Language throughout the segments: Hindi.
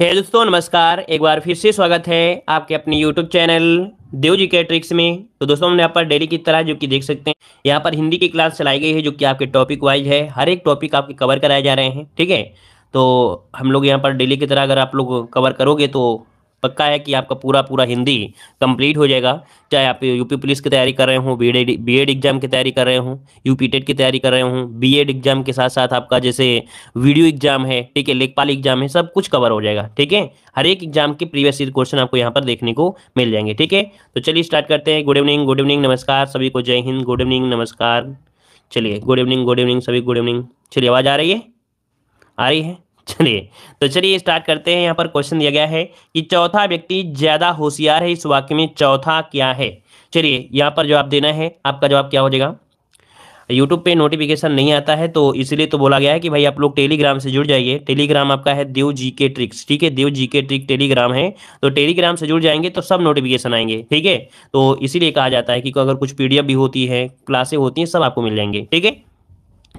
हे दोस्तों नमस्कार एक बार फिर से स्वागत है आपके अपने YouTube चैनल देव जी के ट्रिक्स में तो दोस्तों हमने यहाँ पर डेली की तरह जो कि देख सकते हैं यहाँ पर हिंदी की क्लास चलाई गई है जो कि आपके टॉपिक वाइज है हर एक टॉपिक आपके कवर कराए जा रहे हैं ठीक है तो हम लोग यहाँ पर डेली की तरह अगर आप लोग कवर करोगे तो पक्का है कि आपका पूरा पूरा हिंदी कंप्लीट हो जाएगा चाहे आप यूपी पुलिस की तैयारी कर रहे हों B Ed B Ed exam की तैयारी कर रहे हों यूपी टेट की तैयारी कर रहे हों बी एड एग्जाम के साथ साथ आपका जैसे वीडियो एग्जाम है ठीक है लेखपाल एग्जाम है सब कुछ कवर हो जाएगा ठीक है हर एक एग्जाम के प्रीवियस ईयर क्वेश्चन आपको यहाँ पर देखने को मिल जाएंगे ठीक है तो चलिए स्टार्ट करते हैं गुड इवनिंग गुड इवनिंग नमस्कार सभी को जय हिंद गुड इवनिंग नमस्कार चलिए गुड इवनिंग गुड इवनिंग सभी गुड इवनिंग चलिए आवाज़ आ रही है आ रही है चलिए तो चलिए स्टार्ट करते हैं यहाँ पर क्वेश्चन दिया गया है कि चौथा व्यक्ति ज्यादा होशियार है इस वाक्य में चौथा क्या है चलिए यहाँ पर जवाब देना है आपका जवाब क्या हो जाएगा यूट्यूब पे नोटिफिकेशन नहीं आता है तो इसलिए तो बोला गया है कि भाई आप लोग टेलीग्राम से जुड़ जाइए टेलीग्राम आपका है देव जी के ट्रिक्स ठीक है देव जी के ट्रिक टेलीग्राम है तो टेलीग्राम से जुड़ जाएंगे तो सब नोटिफिकेशन आएंगे ठीक है तो इसीलिए कहा जाता है कि अगर कुछ पीडीएफ भी होती है क्लासे होती हैं सब आपको मिल जाएंगे ठीक है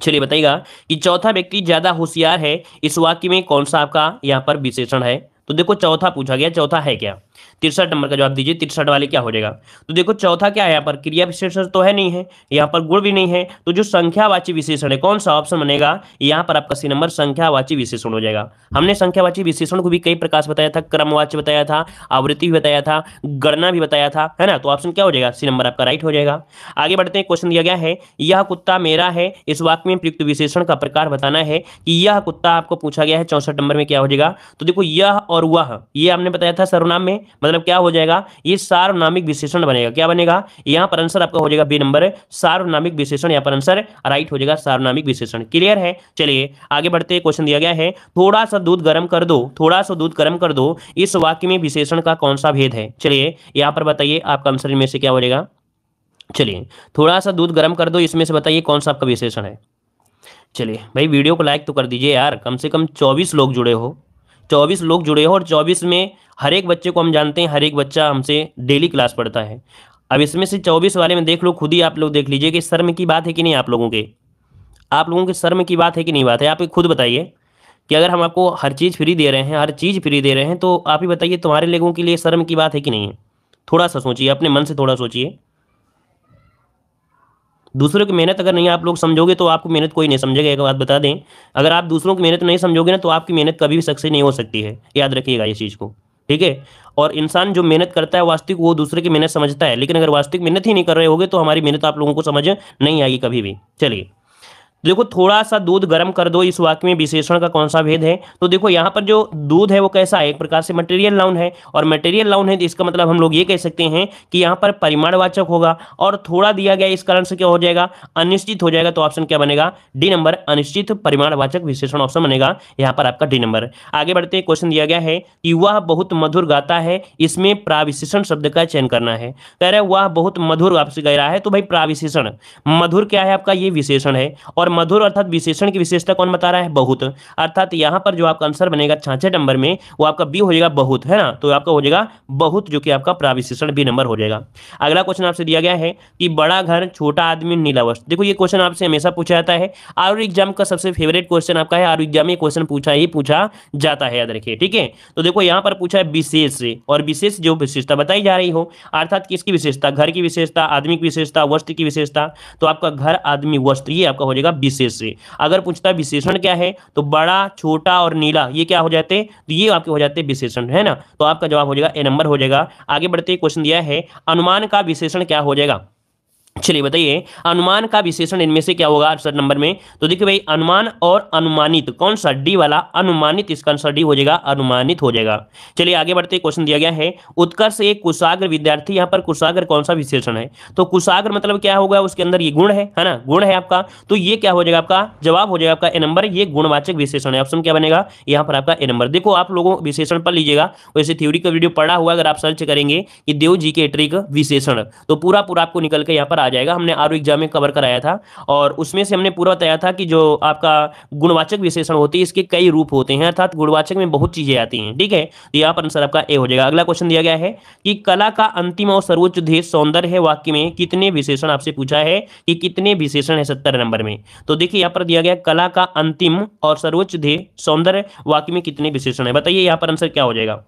चलिए बताइएगा कि चौथा व्यक्ति ज्यादा होशियार है इस वाक्य में कौन सा आपका यहाँ पर विशेषण है तो देखो चौथा पूछा गया चौथा है क्या तिरसठ नंबर का जवाब दीजिए तिरसठ वाले क्या हो जाएगा तो देखो चौथा क्या है यहाँ पर क्रिया विशेषण तो है नहीं है यहाँ पर गुण भी नहीं है तो जो संख्यावाची विशेषण है कौन सा ऑप्शन बनेगा यहाँ पर आपका सी नंबर संख्यावाची विशेषण हो जाएगा हमने संख्यावाची विशेषण को भी कई प्रकार बताया था क्रमवाच्य बताया था आवृत्ति भी बताया था गणना भी बताया था है ना तो ऑप्शन क्या हो जाएगा सी नंबर आपका राइट हो जाएगा आगे बढ़ते हैं क्वेश्चन दिया गया है यह कुत्ता मेरा है इस वाक्य में प्रयुक्त विशेषण का प्रकार बताना है कि यह कुत्ता आपको पूछा गया है चौसठ नंबर में क्या हो जाएगा तो देखो यह और वह ये हमने बताया था सर्वनाम में मतलब क्या हो जाएगा ये सार्वनामिक विशेषण बनेगा क्या बनेगा यहाँ पर आंसर आपका हो जाएगा बी नंबर सार्वनामिक विशेषण यहाँ पर आंसर राइट हो जाएगा सार्वनामिक विशेषण क्लियर है चलिए आगे बढ़ते क्वेश्चन दिया गया है थोड़ा सा दूध गर्म कर दो थोड़ा सा दूध गर्म कर दो इस वाक्य में विशेषण का कौन सा भेद है चलिए यहाँ पर बताइए आपका आंसर इनमें से क्या हो जाएगा चलिए थोड़ा सा दूध गर्म कर दो इसमें से बताइए कौन सा आपका विशेषण है चलिए भाई वीडियो को लाइक तो कर दीजिए यार कम से कम चौबीस लोग जुड़े हो चौबीस लोग जुड़े हो और चौबीस में हर एक बच्चे को हम जानते हैं हर एक बच्चा हमसे डेली क्लास पढ़ता है अब इसमें से चौबीस वाले में देख लो खुद ही आप लोग देख लीजिए कि शर्म की बात है कि नहीं आप लोगों के आप लोगों के शर्म की बात है कि नहीं बात है आप खुद बताइए कि अगर हम आपको हर चीज़ फ्री दे रहे हैं हर चीज़ फ्री दे रहे हैं तो आप ही बताइए तुम्हारे लोगों के लिए शर्म की बात है कि नहीं है थोड़ा सा सोचिए अपने मन से थोड़ा सोचिए दूसरों की मेहनत अगर नहीं आप लोग समझोगे तो आपको मेहनत कोई नहीं समझेगा एक बात बता दें अगर आप दूसरों की मेहनत नहीं समझोगे ना तो आपकी मेहनत कभी भी सक्सेस नहीं हो सकती है याद रखिएगा इस चीज़ को ठीक है और इंसान जो मेहनत करता है वास्तविक वो दूसरे की मेहनत समझता है लेकिन अगर वास्तविक मेहनत ही नहीं कर रहे होगे तो हमारी मेहनत आप लोगों को समझ नहीं आएगी कभी भी चलिए देखो थोड़ा सा दूध गर्म कर दो इस वाक्य में विशेषण का कौन सा भेद है तो देखो यहाँ पर जो दूध है वो कैसा है एक प्रकार से मटेरियल लाउन है और मटेरियल लाउन है इसका मतलब हम लोग ये कह सकते हैं कि यहाँ पर परिमाणवाचक होगा और थोड़ा दिया गया इस कारण से क्या हो जाएगा अनिश्चित हो जाएगा तो ऑप्शन क्या बनेगा डी नंबर अनिश्चित परिमाणवाचक विशेषण ऑप्शन बनेगा यहाँ पर आपका डी नंबर आगे बढ़ते हैं क्वेश्चन दिया गया है कि वह बहुत मधुर गाता है इसमें प्राविशेषण शब्द का चयन करना है कह रहे वह बहुत मधुर आपसे गह रहा है तो भाई प्राविशेषण मधुर क्या है आपका ये विशेषण है और मधुर अर्थात विशेषण की विशेषता कौन बता रहा है बहुत अर्थात यहाँ पर जो आपका आंसर बनेगा छाछे नंबर में वो आपका बी हो जाएगा बहुत है ना तो आपका हो जाएगा बहुत जो कि आपका प्राविशेषण बी नंबर हो जाएगा अगला क्वेश्चन आपसे दिया गया है कि बड़ा घर छोटा आदमी नीला वस्त्र देखो ये क्वेश्चन आपसे हमेशा पूछा जाता है आरू एग्जाम का सबसे फेवरेट क्वेश्चन आपका है आरू एग्जाम में क्वेश्चन पूछा ही पूछा जाता है याद रखिए ठीक है तो देखो यहाँ पर पूछा है विशेष और विशेष जो विशेषता बताई जा रही हो अर्थात किसकी विशेषता घर की विशेषता आदमी की विशेषता वस्त्र की विशेषता तो आपका घर आदमी वस्त्र ये आपका हो जाएगा विशेषण अगर पूछता है विशेषण क्या है तो बड़ा छोटा और नीला ये क्या हो जाते तो ये आपके हो जाते विशेषण है ना तो आपका जवाब हो जाएगा ए नंबर हो जाएगा आगे बढ़ते क्वेश्चन दिया है अनुमान का विशेषण क्या हो जाएगा चलिए बताइए अनुमान का विशेषण इनमें से क्या होगा आंसर नंबर में तो देखिए भाई अनुमान और अनुमानित कौन सा डी वाला अनुमानित इसका आंसर डी हो जाएगा अनुमानित हो जाएगा चलिए आगे बढ़ते क्वेश्चन दिया गया है उत्कर्ष एक कुशाग्र विद्यार्थी यहाँ पर कुशाग्र कौन सा विशेषण है तो कुशाग्र मतलब क्या होगा उसके अंदर ये गुण है ना गुण है आपका तो ये क्या हो जाएगा आपका जवाब हो जाएगा आपका ए नंबर ये गुणवाचक विशेषण है ऑप्शन क्या बनेगा यहाँ पर आपका ए नंबर देखो आप लोगों विशेषण पर लीजिएगा वैसे थ्योरी का वीडियो पढ़ा हुआ अगर आप सर्च करेंगे कि देव जी के ट्रिक विशेषण तो पूरा पूरा आपको निकल के यहाँ पर आ जाएगा हमने आर एग्जाम में कवर कराया था और उसमें से हमने पूरा बताया था कि जो आपका गुणवाचक विशेषण होती है इसके कई रूप होते हैं अर्थात गुणवाचक में बहुत चीजें आती हैं ठीक है तो यहाँ पर आंसर आपका ए हो जाएगा अगला क्वेश्चन दिया गया है कि कला का अंतिम और सर्वोच्च ध्येय सौंदर्य है वाक्य में कितने विशेषण आपसे पूछा है कि कितने विशेषण है सत्तर नंबर में तो देखिए यहाँ पर दिया गया कला का अंतिम और सर्वोच्च ध्येय सौंदर्य वाक्य में कितने विशेषण है बताइए यहाँ पर आंसर क्या हो जाएगा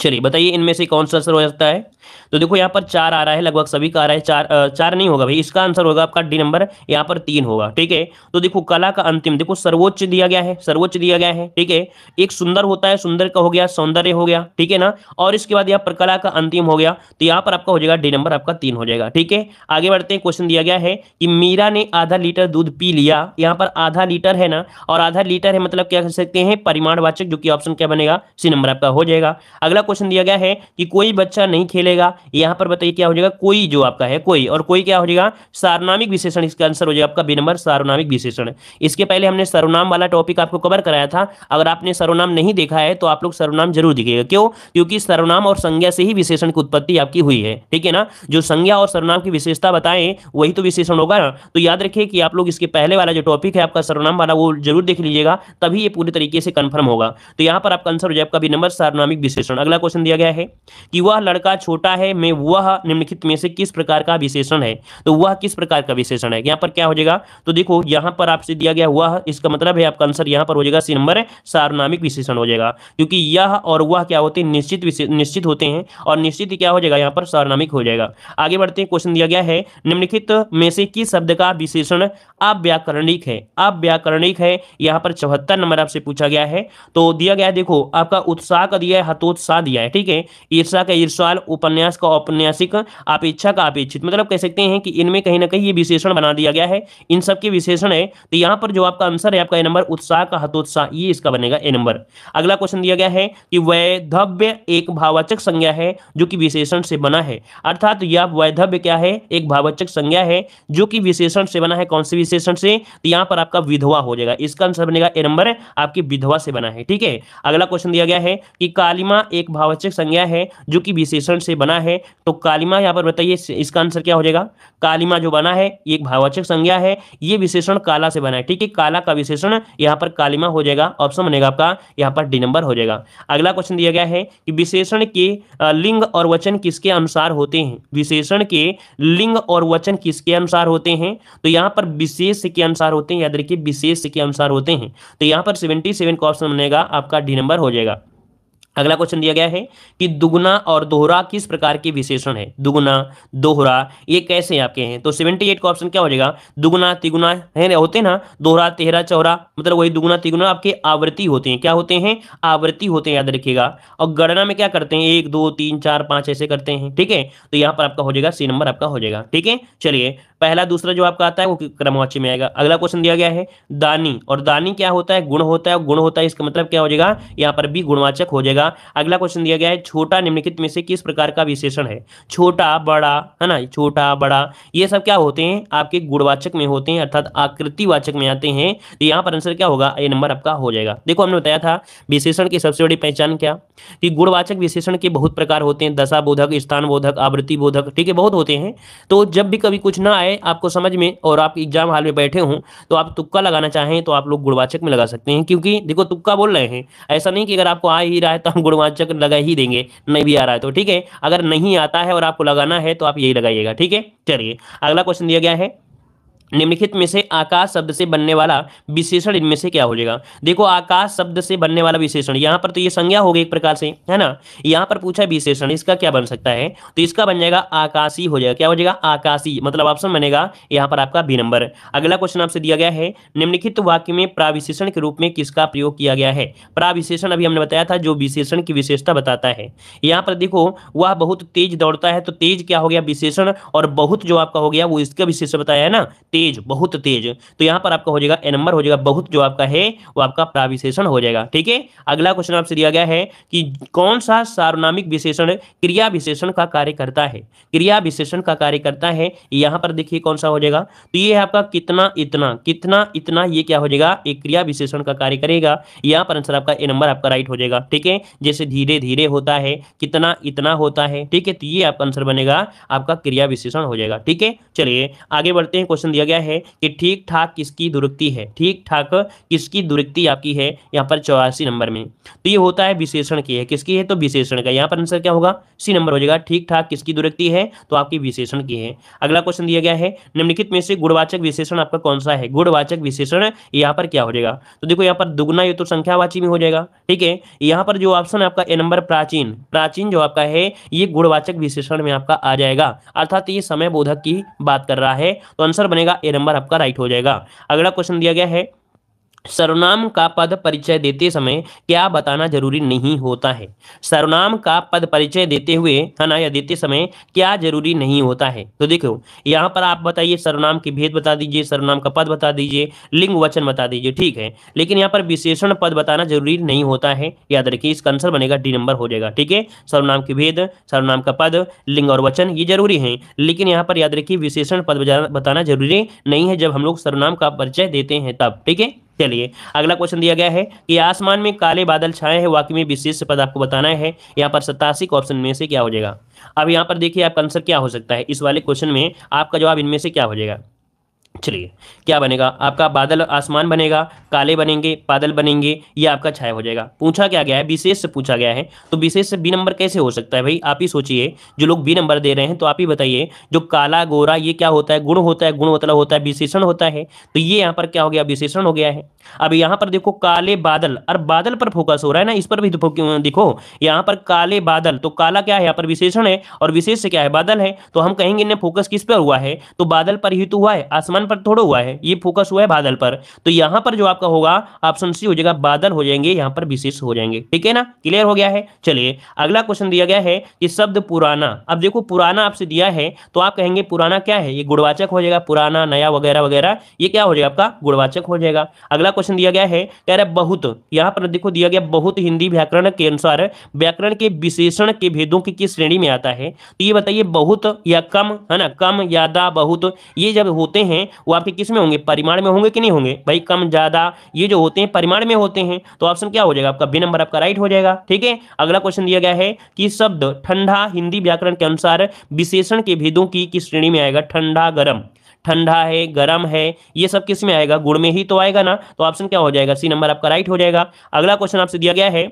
चलिए बताइए इनमें से कौन सा आंसर हो सकता है तो देखो यहाँ पर चार आ रहा है लगभग सभी का आ रहा है चार चार नहीं होगा भाई इसका आंसर होगा आपका डी नंबर यहाँ पर तीन होगा ठीक है तो देखो कला का अंतिम देखो सर्वोच्च दिया गया है सर्वोच्च दिया गया है ठीक है एक सुंदर होता है सुंदर का हो गया सौंदर्य हो गया ठीक है ना और इसके बाद यहाँ पर कला का अंतिम हो गया तो यहाँ पर आपका हो जाएगा डी नंबर आपका तीन हो जाएगा ठीक है आगे बढ़ते हैं क्वेश्चन दिया गया है कि मीरा ने आधा लीटर दूध पी लिया यहाँ पर आधा लीटर है ना और आधा लीटर है मतलब क्या कर सकते हैं परिमाणवाचक जो कि ऑप्शन क्या बनेगा सी नंबर आपका हो जाएगा अगला क्वेश्चन दिया गया है कि कोई बच्चा नहीं खेले जाएगा यहां पर बताइए क्या हो जाएगा कोई जो आपका है कोई और कोई क्या हो जाएगा सार्वनामिक विशेषण इसका आंसर हो जाएगा आपका बी नंबर सार्वनामिक विशेषण इसके पहले हमने सर्वनाम वाला टॉपिक आपको कवर कराया था अगर आपने सर्वनाम नहीं देखा है तो आप लोग सर्वनाम जरूर दिखेगा क्यों क्योंकि सर्वनाम और संज्ञा से ही विशेषण की उत्पत्ति आपकी हुई है ठीक है ना जो संज्ञा और सर्वनाम की विशेषता बताएं वही तो विशेषण होगा ना तो याद रखिए कि आप लोग इसके पहले वाला जो टॉपिक है आपका सर्वनाम वाला वो जरूर देख लीजिएगा तभी ये पूरी तरीके से कंफर्म होगा तो यहाँ पर आपका आंसर हो जाए आपका भी नंबर सार्वनामिक विशेषण अगला क्वेश्चन दिया गया है कि वह लड़का छोटा छोटा है में वह निम्नलिखित में से किस प्रकार का विशेषण है तो वह किस प्रकार का विशेषण है यहाँ पर क्या हो जाएगा तो देखो यहाँ पर आपसे दिया गया वह इसका मतलब है आपका आंसर यहाँ पर हो जाएगा सी नंबर सार्वनामिक विशेषण हो जाएगा क्योंकि यह और वह क्या होते हैं निश्चित निश्चित होते हैं और निश्चित क्या हो जाएगा यहाँ पर सार्वनामिक हो जाएगा आगे बढ़ते हैं क्वेश्चन दिया गया है निम्नलिखित में से किस शब्द का विशेषण अव्याकरणिक है अव्याकरणिक है यहाँ पर चौहत्तर नंबर आपसे पूछा गया है तो दिया गया देखो आपका उत्साह का दिया है हतोत्साह दिया है ठीक है ईर्षा का ईर्षाल उपन उपन्यास का औपन्यासिक आप इच्छा का अपेक्षित मतलब कह सकते हैं कि इनमें कहीं ना कहीं ये विशेषण बना दिया गया है इन सब के विशेषण है तो यहाँ पर जो आपका आंसर है आपका ए नंबर उत्साह का हतोत्साह ये इसका बनेगा ए नंबर अगला क्वेश्चन दिया गया है कि वैधव्य एक भावाचक संज्ञा है जो कि विशेषण से बना है अर्थात यह वैधव्य क्या है एक भावाचक संज्ञा है जो कि विशेषण से बना है कौन से विशेषण से तो यहाँ पर आपका विधवा हो जाएगा इसका आंसर बनेगा ए नंबर आपकी विधवा से बना है ठीक है अगला क्वेश्चन दिया गया है कि कालिमा एक भावाचक संज्ञा है जो कि विशेषण से बना है तो कालिमा यहाँ पर बताइए इसका आंसर क्या हो जाएगा कालिमा जो बना है ये एक भाववाचक संज्ञा है ये विशेषण काला से बना है ठीक है काला का विशेषण यहाँ पर कालिमा हो जाएगा ऑप्शन बनेगा आपका यहाँ पर डी नंबर हो जाएगा अगला क्वेश्चन दिया गया है कि विशेषण के लिंग और वचन किसके अनुसार होते हैं विशेषण के लिंग और वचन किसके अनुसार होते हैं तो यहाँ पर विशेष के अनुसार होते हैं याद रखिए विशेष के अनुसार होते हैं तो यहाँ पर सेवेंटी का ऑप्शन बनेगा आपका डी नंबर हो जाएगा अगला क्वेश्चन दिया गया है कि दुगुना और दोहरा किस प्रकार के विशेषण है दुगुना दोहरा ये कैसे आपके हैं तो सेवेंटी एट का ऑप्शन क्या हो जाएगा दुगुना तिगुना है होते ना दोहरा तेहरा चौरा मतलब वही दुगुना तिगुना आपके आवृत्ति होते हैं क्या होते हैं आवृत्ति होते हैं याद रखिएगा और गणना में क्या करते हैं एक दो तीन चार पांच ऐसे करते हैं ठीक है तो यहाँ पर आपका हो जाएगा सी नंबर आपका हो जाएगा ठीक है चलिए पहला दूसरा जो आपका आता है वो क्रमवाची में आएगा अगला क्वेश्चन दिया गया है दानी और दानी क्या होता है गुण होता है गुण होता है इसका मतलब क्या हो जाएगा यहाँ पर भी गुणवाचक हो जाएगा जाएगा अगला क्वेश्चन दिया गया है छोटा निम्नलिखित में से किस प्रकार का विशेषण है छोटा बड़ा है ना छोटा बड़ा ये सब क्या होते हैं आपके गुणवाचक में होते हैं अर्थात आकृतिवाचक में आते हैं तो यहाँ पर आंसर क्या होगा ये नंबर आपका हो जाएगा देखो हमने बताया था विशेषण की सबसे बड़ी पहचान क्या कि गुणवाचक विशेषण के बहुत प्रकार होते हैं दशा बोधक स्थान बोधक आवृत्ति बोधक ठीक है बहुत होते हैं तो जब भी कभी कुछ ना आए आपको समझ में और आप एग्जाम हाल में बैठे हों तो आप तुक्का लगाना चाहें तो आप लोग गुणवाचक में लगा सकते हैं क्योंकि देखो तुक्का बोल रहे हैं ऐसा नहीं कि अगर आपको आ ही रहा है तो हम गुणवाचक लगा ही देंगे नहीं भी आ रहा है तो ठीक है अगर नहीं आता है और आपको लगाना है तो आप यही लगाइएगा ठीक है चलिए अगला क्वेश्चन दिया गया है निम्नलिखित में से आकाश शब्द से बनने वाला विशेषण इनमें से क्या हो जाएगा देखो आकाश शब्द से बनने वाला विशेषण यहाँ पर तो ये संज्ञा हो गई एक प्रकार से है ना यहाँ पर पूछा विशेषण इसका क्या बन सकता है तो इसका बन जाएगा आकाशी हो जाएगा क्या हो जाएगा आकाशी मतलब ऑप्शन बनेगा यहाँ पर आपका बी नंबर अगला क्वेश्चन आपसे दिया गया है निम्नलिखित वाक्य में प्राविशेषण के रूप में किसका प्रयोग किया गया है प्राविशेषण अभी हमने बताया था जो विशेषण की विशेषता बताता है यहाँ पर देखो वह बहुत तेज दौड़ता है तो तेज क्या हो गया विशेषण और बहुत जो आपका हो गया वो इसका विशेषण बताया है ना तेज तेज बहुत तेज तो यहां पर आपका हो जाएगा ए नंबर हो जाएगा बहुत जो आपका है वो आपका प्राविशेषण हो जाएगा ठीक है अगला क्वेश्चन आपसे दिया गया है कि कौन सा सार्वनामिक विशेषण क्रिया विशेषण का कार्य करता है क्रिया विशेषण का कार्य करता है यहां पर देखिए कौन सा हो जाएगा तो ये आपका कितना इतना कितना इतना ये क्या हो जाएगा एक क्रिया विशेषण का कार्य करेगा यहां पर आंसर आपका ए नंबर आपका राइट हो जाएगा ठीक है जैसे धीरे धीरे होता है कितना इतना होता है ठीक है तो ये आपका आंसर बनेगा आपका क्रिया विशेषण हो जाएगा ठीक है चलिए आगे बढ़ते हैं क्वेश्चन दिया गया गया है कि ठीक ठाक किसकी दुरुक्ति है ठीक ठाक किसकी दुरुक्ति आपकी है यहाँ पर चौरासी नंबर में तो ये होता है विशेषण की है किसकी है तो विशेषण का यहाँ पर आंसर क्या होगा सी नंबर हो जाएगा ठीक ठाक किसकी दुरुक्ति है तो आपकी विशेषण की है अगला क्वेश्चन दिया गया है निम्नलिखित में से गुणवाचक विशेषण आपका कौन सा है गुणवाचक विशेषण यहाँ पर क्या हो जाएगा तो देखो यहाँ पर दुगुना ये तो संख्यावाची में हो जाएगा ठीक है यहाँ पर जो ऑप्शन है आपका ए नंबर प्राचीन प्राचीन जो आपका है ये गुणवाचक विशेषण में आपका आ जाएगा अर्थात ये समय बोधक की बात कर रहा है तो आंसर बनेगा जाएगा ए नंबर आपका राइट हो जाएगा अगला क्वेश्चन दिया गया है सर्वनाम का पद परिचय देते समय क्या बताना जरूरी नहीं होता है सर्वनाम का पद परिचय देते हुए है ना या देते समय क्या जरूरी नहीं होता है तो देखो यहाँ पर आप बताइए सर्वनाम की भेद बता दीजिए सर्वनाम का पद बता दीजिए लिंग वचन बता दीजिए ठीक है लेकिन यहाँ पर विशेषण पद बताना जरूरी नहीं होता है याद रखिए इसका आंसर बनेगा डी नंबर हो जाएगा ठीक है सर्वनाम की भेद सर्वनाम का पद लिंग और वचन ये जरूरी है लेकिन यहाँ पर याद रखिए विशेषण पद बताना जरूरी नहीं है जब हम लोग सर्वनाम का परिचय देते हैं तब ठीक है चलिए अगला क्वेश्चन दिया गया है कि आसमान में काले बादल छाए हैं वाक्य में विशेष पद आपको बताना है यहाँ पर सतासी ऑप्शन में से क्या हो जाएगा अब यहाँ पर देखिए आपका आंसर क्या हो सकता है इस वाले क्वेश्चन में आपका जवाब इनमें से क्या हो जाएगा चलिए क्या बनेगा आपका बादल आसमान बनेगा काले बनेंगे बादल बनेंगे ये आपका छाया हो जाएगा पूछा क्या गया है विशेष से पूछा गया है तो विशेष से बी नंबर कैसे हो सकता है भाई आप ही सोचिए जो लोग बी नंबर दे रहे हैं तो आप ही बताइए जो काला गोरा ये क्या होता है गुण होता है गुण मतलब होता है विशेषण होता है तो ये यहाँ पर क्या हो गया विशेषण हो गया है अब यहाँ पर देखो काले बादल और बादल पर फोकस हो रहा है ना इस पर भी तो देखो यहाँ पर काले बादल तो काला क्या है यहाँ पर विशेषण है और विशेष से क्या है बादल है तो हम कहेंगे इन्हें फोकस किस पर हुआ है तो बादल पर ही तो हुआ है आसमान भगवान पर थोड़ा हुआ है ये फोकस हुआ है बादल पर तो यहाँ पर जो आपका होगा ऑप्शन सी हो जाएगा बादल हो जाएंगे यहाँ पर विशेष हो जाएंगे ठीक है ना क्लियर हो गया है चलिए अगला क्वेश्चन दिया गया है कि शब्द पुराना अब देखो पुराना आपसे दिया है तो आप कहेंगे पुराना क्या है ये गुणवाचक हो जाएगा पुराना नया वगैरह वगैरह ये क्या हो जाएगा आपका गुणवाचक हो जाएगा अगला क्वेश्चन दिया गया है कह रहे बहुत यहाँ पर देखो दिया गया बहुत हिंदी व्याकरण के अनुसार व्याकरण के विशेषण के भेदों की किस श्रेणी में आता है तो ये बताइए बहुत या कम है ना कम ज्यादा बहुत ये जब होते हैं वो आपके किस में होंगे परिमाण में होंगे कि नहीं होंगे भाई कम ज़्यादा ये जो होते हैं परिमाण में होते हैं तो ऑप्शन क्या हो जाएगा आपका बी नंबर आपका राइट हो जाएगा ठीक है अगला क्वेश्चन दिया गया है कि शब्द ठंडा हिंदी व्याकरण के अनुसार विशेषण के भेदों की किस श्रेणी में आएगा ठंडा गर्म ठंडा है गर्म है ये सब किस में आएगा गुड़ में ही तो आएगा ना तो ऑप्शन क्या हो जाएगा सी नंबर आपका राइट हो जाएगा अगला क्वेश्चन आपसे दिया गया है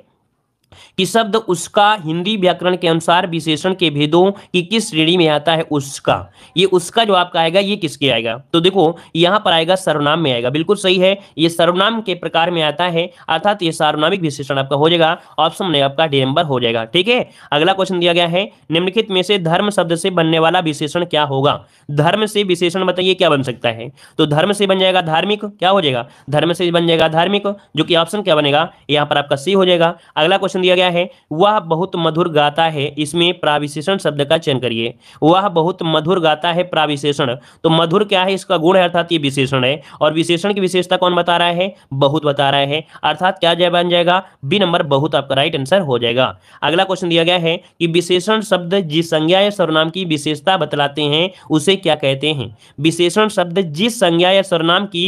कि शब्द उसका हिंदी व्याकरण के अनुसार विशेषण के भेदों की किस श्रेणी में आता है उसका ये उसका जो आपका आएगा ये किसके आएगा तो देखो यहां पर आएगा सर्वनाम में आएगा बिल्कुल सही है ये सर्वनाम के प्रकार में आता है अर्थात ये सार्वनामिक विशेषण आपका हो जाएगा ऑप्शन में आपका डी नंबर हो जाएगा ठीक है अगला क्वेश्चन दिया गया है निम्नलिखित में से धर्म शब्द से बनने वाला विशेषण क्या होगा धर्म से विशेषण बताइए क्या बन सकता है तो धर्म से बन जाएगा धार्मिक क्या हो जाएगा धर्म से बन जाएगा धार्मिक जो कि ऑप्शन क्या बनेगा यहाँ पर आपका सी हो जाएगा अगला क्वेश्चन दिया गया है वह बहुत मधुर गाता है इसमें प्राविशेषण शब्द का चयन करिए वह बहुत मधुर गाता है प्राविशेषण तो मधुर क्या है इसका गुण है अर्थात ये विशेषण है और विशेषण की विशेषता कौन बता रहा है बहुत बता रहा है अर्थात क्या जय बन जाएगा बी नंबर बहुत आपका राइट आंसर हो जाएगा अगला क्वेश्चन दिया गया है कि विशेषण शब्द जिस संज्ञा या सर्वनाम की विशेषता बतलाते हैं उसे क्या कहते हैं विशेषण शब्द जिस संज्ञा या सर्वनाम की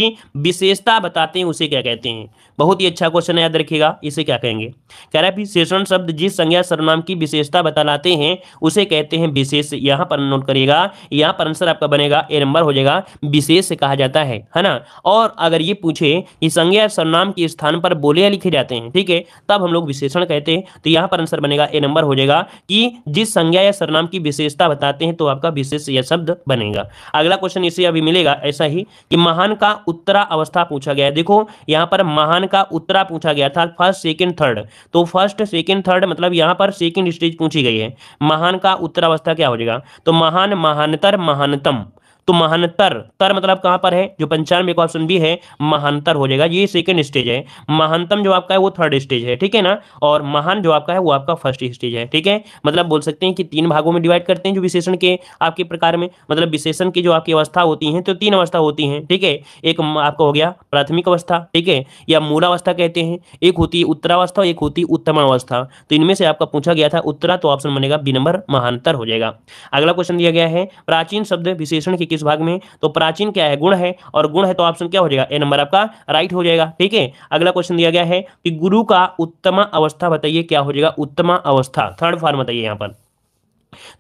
विशेषता बताते हैं उसे क्या कहते हैं बहुत ही अच्छा क्वेश्चन है याद रखिएगा इसे क्या कहेंगे कह रहा है विशेषण शब्द जिस संज्ञा सर्वनाम की विशेषता बतलाते हैं उसे कहते हैं विशेष यहाँ पर नोट करिएगा यहाँ पर आंसर आपका बनेगा ए नंबर हो जाएगा विशेष कहा जाता है है ना और अगर ये पूछे कि संज्ञा सर्वनाम के स्थान पर बोले या लिखे जाते हैं ठीक है तब हम लोग विशेषण कहते हैं तो यहाँ पर आंसर बनेगा ए नंबर हो जाएगा कि जिस संज्ञा या सर्वनाम की विशेषता बताते हैं तो आपका विशेष यह शब्द बनेगा अगला क्वेश्चन इसे अभी मिलेगा ऐसा ही कि महान का उत्तरा अवस्था पूछा गया है देखो यहाँ पर महान वन का उत्तरा पूछा गया था फर्स्ट सेकंड थर्ड तो फर्स्ट सेकंड थर्ड मतलब यहां पर सेकंड स्टेज पूछी गई है महान का उत्तरावस्था क्या हो जाएगा तो महान महानतर महानतम तो महानतर तर मतलब कहां पर है जो पंचानवे का ऑप्शन बी है महानतर हो जाएगा ये सेकेंड स्टेज है महानतम जो आपका है वो थर्ड स्टेज है ठीक है ना और महान जो आपका है वो आपका फर्स्ट स्टेज है ठीक है मतलब बोल सकते हैं कि तीन भागों में डिवाइड करते हैं जो विशेषण के आपके प्रकार में मतलब विशेषण की जो आपकी अवस्था होती है तो तीन अवस्था होती है ठीक है एक आपका हो गया प्राथमिक अवस्था ठीक है या मूलावस्था कहते हैं एक होती है उत्तरावस्था और एक होती है उत्तम अवस्था तो इनमें से आपका पूछा गया था उत्तरा तो ऑप्शन बनेगा बी नंबर महानतर हो जाएगा अगला क्वेश्चन दिया गया है प्राचीन शब्द विशेषण के किस भाग में तो प्राचीन क्या है गुण है और गुण है तो ऑप्शन क्या हो जाएगा ए नंबर आपका राइट हो जाएगा ठीक है अगला क्वेश्चन दिया गया है कि गुरु का उत्तम अवस्था बताइए क्या हो जाएगा उत्तम अवस्था थर्ड फॉर्म बताइए यहाँ पर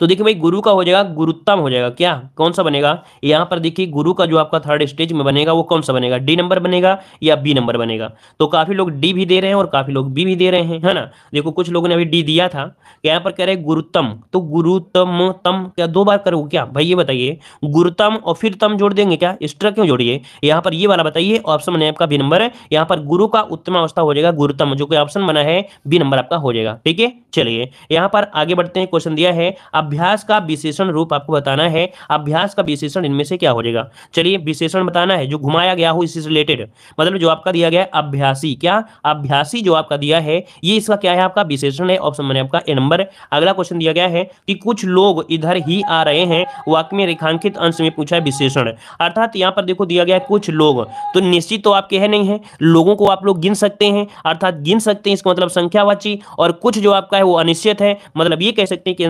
तो देखिए भाई गुरु का हो जाएगा गुरुत्तम हो जाएगा क्या कौन सा बनेगा यहां पर देखिए गुरु का जो आपका थर्ड स्टेज में बनेगा वो कौन सा बनेगा डी नंबर बनेगा या बी नंबर बनेगा तो काफी लोग डी भी दे रहे हैं और काफी लोग बी भी दे रहे हैं है ना देखो कुछ लोगों ने अभी डी दिया था तो यहाँ पर कह रहे गुरुत्तम तो गुरुतम तम क्या दो बार करो क्या भाई ये बताइए गुरुतम और फिर तम जोड़ देंगे क्या एक्स्ट्रा क्यों जोड़िए यहाँ पर ये वाला बताइए ऑप्शन बने आपका बी नंबर है यहाँ पर गुरु का उत्तम अवस्था हो जाएगा गुरुतम जो कि ऑप्शन बना है बी नंबर आपका हो जाएगा ठीक है चलिए यहाँ पर आगे बढ़ते हैं क्वेश्चन दिया है अभ्यास का विशेषण रूप आपको बताना है अभ्यास का विशेषण इनमें से क्या हो जाएगा चलिए विशेषण बताना है जो घुमाया गया हो इससे रिलेटेड मतलब जो आपका दिया गया अभ्यासी क्या अभ्यासी जो आपका दिया है ये इसका क्या है आपका विशेषण है ऑप्शन मैंने आपका ए नंबर अगला क्वेश्चन दिया गया है कि कुछ लोग इधर ही आ रहे हैं वाक्य में रेखांकित अंश में पूछा है विशेषण अर्थात यहाँ पर देखो दिया गया है कुछ लोग तो निश्चित तो आपके है नहीं है लोगों को आप लोग गिन सकते हैं अर्थात गिन सकते हैं इसका मतलब संख्यावाची और कुछ जो आपका है वो अनिश्चित है मतलब ये कह सकते हैं कि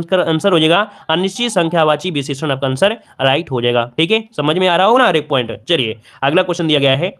आंसर हो जाएगा अनिश्चित संख्यावाची विशेषण आपका आंसर राइट हो जाएगा ठीक है समझ में आ रहा हो ना हर एक पॉइंट चलिए अगला क्वेश्चन दिया गया है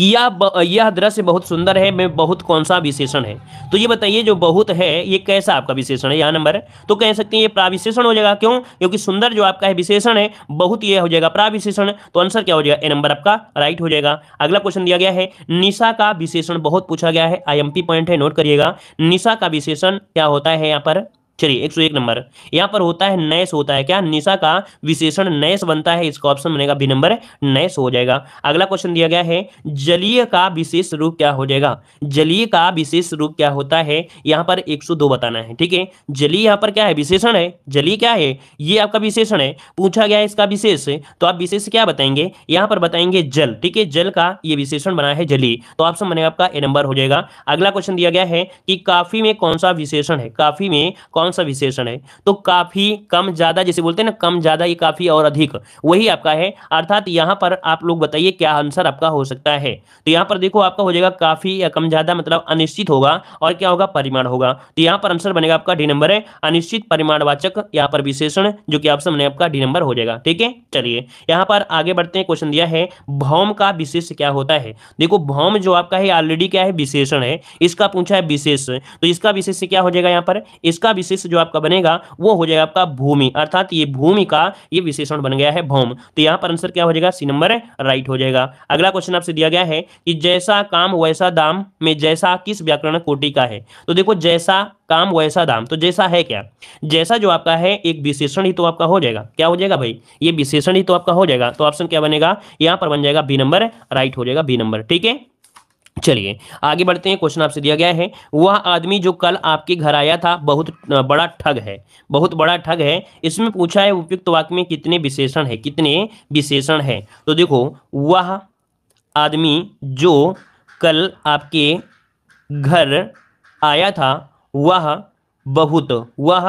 यह यह दृश्य बहुत सुंदर है मैं बहुत कौन सा विशेषण है तो ये बताइए जो बहुत है ये कैसा आपका विशेषण है यहाँ नंबर तो कह सकते हैं ये प्राविशेषण हो जाएगा क्यों क्योंकि सुंदर जो आपका है विशेषण है बहुत ये हो जाएगा प्राविशेषण तो आंसर क्या हो जाएगा ए नंबर आपका राइट हो जाएगा अगला क्वेश्चन दिया गया है निशा का विशेषण बहुत पूछा गया है आई पॉइंट है नोट करिएगा निशा का विशेषण क्या होता है यहाँ पर चलिए एक सौ एक नंबर यहाँ पर होता है नैस होता है क्या निशा का विशेषण नैस बनता है इसका ऑप्शन बनेगा बी नंबर नैस हो जाएगा अगला क्वेश्चन दिया गया है जलीय का विशेष रूप क्या हो जाएगा जलीय का विशेष रूप क्या होता है यहाँ पर 102 बताना है ठीक है जलीय यहाँ पर क्या है विशेषण है जलीय क्या है ये आपका विशेषण है पूछा गया है इसका विशेष तो आप विशेष क्या बताएंगे यहाँ पर बताएंगे जल ठीक है जल का ये विशेषण बना है जलीय तो ऑप्शन बनेगा आपका ए नंबर हो जाएगा अगला क्वेश्चन दिया गया है कि काफी में कौन सा विशेषण है काफी में कौन कौन सा विशेषण है तो काफी कम ज्यादा जैसे बोलते हैं ना कम ज्यादा ये काफी और अधिक वही आपका है अर्थात यहाँ पर आप लोग बताइए क्या आंसर आपका हो सकता है तो यहाँ पर देखो आपका हो जाएगा काफी या कम ज्यादा मतलब अनिश्चित होगा और क्या होगा परिमाण होगा तो यहाँ पर आंसर बनेगा आपका डी नंबर है अनिश्चित परिमाणवाचक यहाँ पर विशेषण जो कि ऑप्शन आपका डी नंबर हो जाएगा ठीक है चलिए यहाँ पर आगे बढ़ते हैं क्वेश्चन दिया है भौम का विशेष क्या होता है देखो भौम जो आपका है ऑलरेडी क्या है विशेषण है इसका पूछा है विशेष तो इसका विशेष क्या हो जाएगा यहाँ पर इसका विशेष विशेष जो आपका बनेगा वो हो जाएगा आपका भूमि अर्थात ये भूमि का ये विशेषण बन गया है भौम तो यहाँ पर आंसर क्या हो जाएगा सी नंबर राइट हो जाएगा अगला क्वेश्चन आपसे दिया गया है कि जैसा काम वैसा दाम में जैसा किस व्याकरण कोटि का है तो देखो जैसा काम वैसा दाम तो जैसा है क्या जैसा जो आपका है एक विशेषण ही तो आपका हो जाएगा क्या हो जाएगा भाई ये विशेषण ही तो आपका हो जाएगा तो ऑप्शन क्या बनेगा यहां पर बन जाएगा बी नंबर राइट हो जाएगा बी नंबर ठीक है चलिए आगे बढ़ते हैं क्वेश्चन आपसे दिया गया है वह आदमी जो कल आपके घर आया था बहुत बड़ा ठग है बहुत बड़ा ठग है इसमें पूछा है उपयुक्त वाक्य में कितने विशेषण है कितने विशेषण है तो देखो वह आदमी जो कल आपके घर आया था वह बहुत वह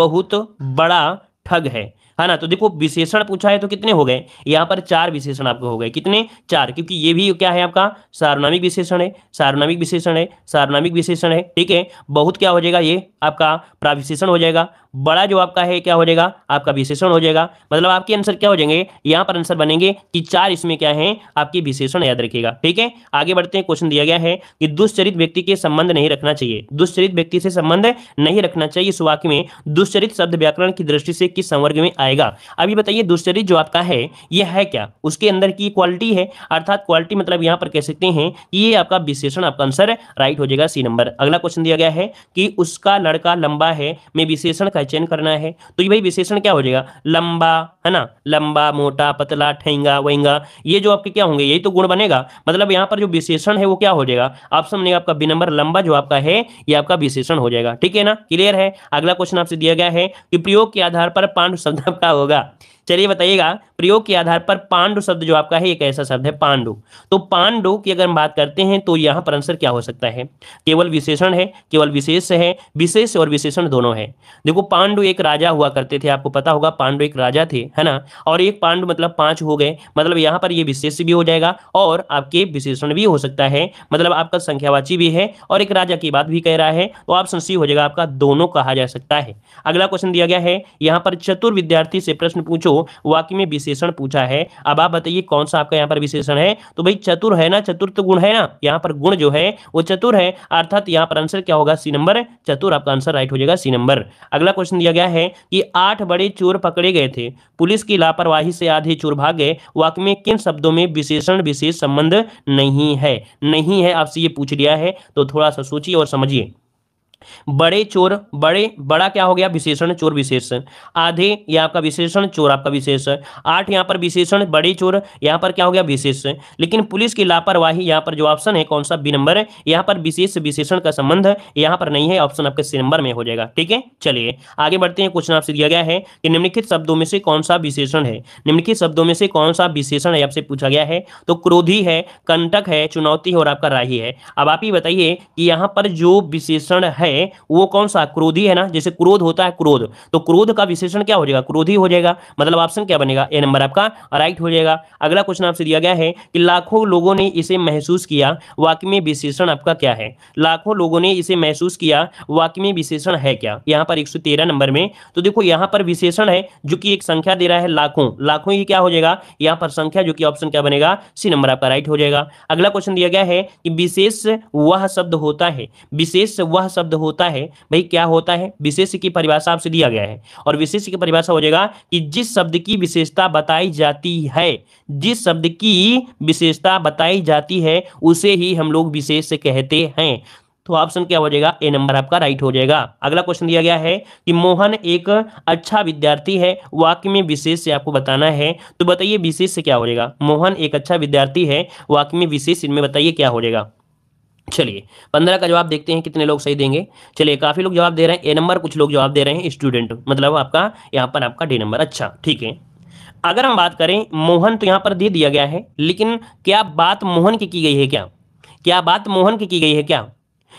बहुत बड़ा ठग है है ना तो देखो विशेषण पूछा है तो कितने हो गए यहाँ पर चार विशेषण आपको हो गए कितने चार क्योंकि ये भी क्या है आपका सार्वनामिक विशेषण है सार्वनामिक विशेषण है सार्वनामिक विशेषण है ठीक है बहुत क्या हो जाएगा ये आपका प्राविशेषण हो जाएगा बड़ा जो आपका है क्या हो जाएगा आपका विशेषण हो जाएगा मतलब आपके आंसर क्या हो जाएंगे यहाँ पर आंसर बनेंगे कि चार इसमें क्या है आपकी विशेषण याद रखिएगा ठीक है आगे बढ़ते हैं क्वेश्चन दिया गया है कि दुष्चरित व्यक्ति के संबंध नहीं रखना चाहिए दुष्चरित व्यक्ति से संबंध नहीं रखना चाहिए इस वाक्य में दुष्चरित शब्द व्याकरण की दृष्टि से किस संवर्ग में आएगा अभी बताइए दुष्चरित जो आपका है यह है क्या उसके अंदर की क्वालिटी है अर्थात क्वालिटी मतलब यहाँ पर कह सकते हैं कि ये आपका विशेषण आपका आंसर राइट हो जाएगा सी नंबर अगला क्वेश्चन दिया गया है कि उसका लड़का लंबा है में विशेषण चयन करना है तो ये भाई विशेषण क्या हो जाएगा लंबा है ना लंबा मोटा पतला ठेंगा वेंगा ये जो आपके क्या होंगे यही तो गुण बनेगा मतलब यहाँ पर जो विशेषण है वो क्या हो जाएगा आप बनेगा आपका बी लंबा जो आपका है ये आपका विशेषण हो जाएगा ठीक है ना क्लियर है अगला क्वेश्चन आपसे दिया गया है कि प्रयोग के आधार पर पांडु शब्द आपका होगा चलिए बताइएगा प्रयोग के आधार पर पांडु शब्द जो आपका है एक ऐसा शब्द है पांडु तो पांडु की अगर हम बात करते हैं तो यहाँ पर आंसर क्या हो सकता है केवल विशेषण है केवल विशेष है विशेष और विशेषण दोनों है देखो पांडु एक राजा हुआ करते थे आपको पता होगा पांडु एक राजा थे है ना और एक पांडु मतलब पांच हो गए मतलब यहाँ पर ये विशेष भी हो जाएगा और आपके विशेषण भी हो सकता है मतलब आपका संख्यावाची भी है और एक राजा की बात भी कह रहा है तो आप संशय हो जाएगा आपका दोनों कहा जा सकता है अगला क्वेश्चन दिया गया है यहाँ पर चतुर विद्यार्थी से प्रश्न पूछो वाक्य में विशेषण पूछा है अब आप बताइए कौन सा आपका यहाँ पर विशेषण है तो भाई चतुर है ना चतुर्थ तो गुण है ना यहाँ पर गुण जो है वो चतुर है अर्थात यहाँ पर आंसर क्या होगा सी नंबर चतुर आपका आंसर राइट हो जाएगा सी नंबर अगला क्वेश्चन दिया गया है कि आठ बड़े चोर पकड़े गए थे पुलिस की लापरवाही से आधे चोर भाग गए वाक्य में किन शब्दों में विशेषण विशेष संबंध नहीं है नहीं है आपसे ये पूछ लिया है तो थोड़ा सा सोचिए और समझिए बड़े चोर बड़े बड़ा क्या हो गया विशेषण चोर विशेष आधे ये आपका विशेषण चोर आपका विशेष आठ यहां पर विशेषण बड़े चोर यहां पर क्या हो गया विशेष लेकिन पुलिस की लापरवाही यहां पर जो ऑप्शन है कौन सा बी नंबर है यहां पर विशेष विशेषण का संबंध यहां पर नहीं है ऑप्शन आपके सी नंबर में हो जाएगा ठीक है चलिए आगे बढ़ते हैं क्वेश्चन आपसे दिया गया है कि निम्नलिखित शब्दों में से कौन सा विशेषण है निम्नलिखित शब्दों में से कौन सा विशेषण है आपसे पूछा गया है तो क्रोधी है कंटक है चुनौती है और आपका राही है अब आप ही बताइए कि यहाँ पर जो विशेषण है है वो कौन सा क्रोधी है ना जैसे क्रोध होता है क्रोध तो क्रोध का विशेषण क्या हो जाएगा क्रोधी हो जाएगा मतलब ऑप्शन क्या बनेगा ए नंबर आपका राइट हो जाएगा अगला क्वेश्चन आपसे दिया गया है कि लाखों लोगों ने इसे महसूस किया वाक्य में विशेषण आपका क्या है लाखों लोगों ने इसे महसूस किया वाक्य में विशेषण है क्या यहाँ पर एक नंबर में तो देखो यहाँ पर विशेषण है जो कि एक संख्या दे रहा है लाखों लाखों ही क्या हो जाएगा यहाँ पर संख्या जो कि ऑप्शन क्या बनेगा सी नंबर आपका राइट हो जाएगा अगला क्वेश्चन दिया गया है कि विशेष वह शब्द होता है विशेष वह शब्द होता है भाई क्या होता है विशेष की परिभाषा आपसे दिया गया है और विशेष की परिभाषा हो जाएगा कि जिस शब्द की विशेषता बताई जाती है जिस शब्द की विशेषता बताई जाती है उसे ही हम लोग विशेष कहते हैं तो ऑप्शन क्या हो जाएगा ए नंबर आपका राइट हो जाएगा अगला क्वेश्चन दिया गया है कि मोहन एक अच्छा विद्यार्थी है वाक्य में विशेष से आपको बताना है तो बताइए विशेष से क्या हो जाएगा मोहन एक अच्छा विद्यार्थी है वाक्य में विशेष इनमें बताइए क्या हो जाएगा चलिए पंद्रह का जवाब देखते हैं कितने लोग सही देंगे चलिए काफ़ी लोग जवाब दे रहे हैं ए नंबर कुछ लोग जवाब दे रहे हैं स्टूडेंट मतलब आपका यहाँ पर आपका डी नंबर अच्छा ठीक है अगर हम बात करें मोहन तो यहाँ पर दे दिया गया है लेकिन क्या बात मोहन की की गई है क्या क्या बात मोहन की की गई है क्या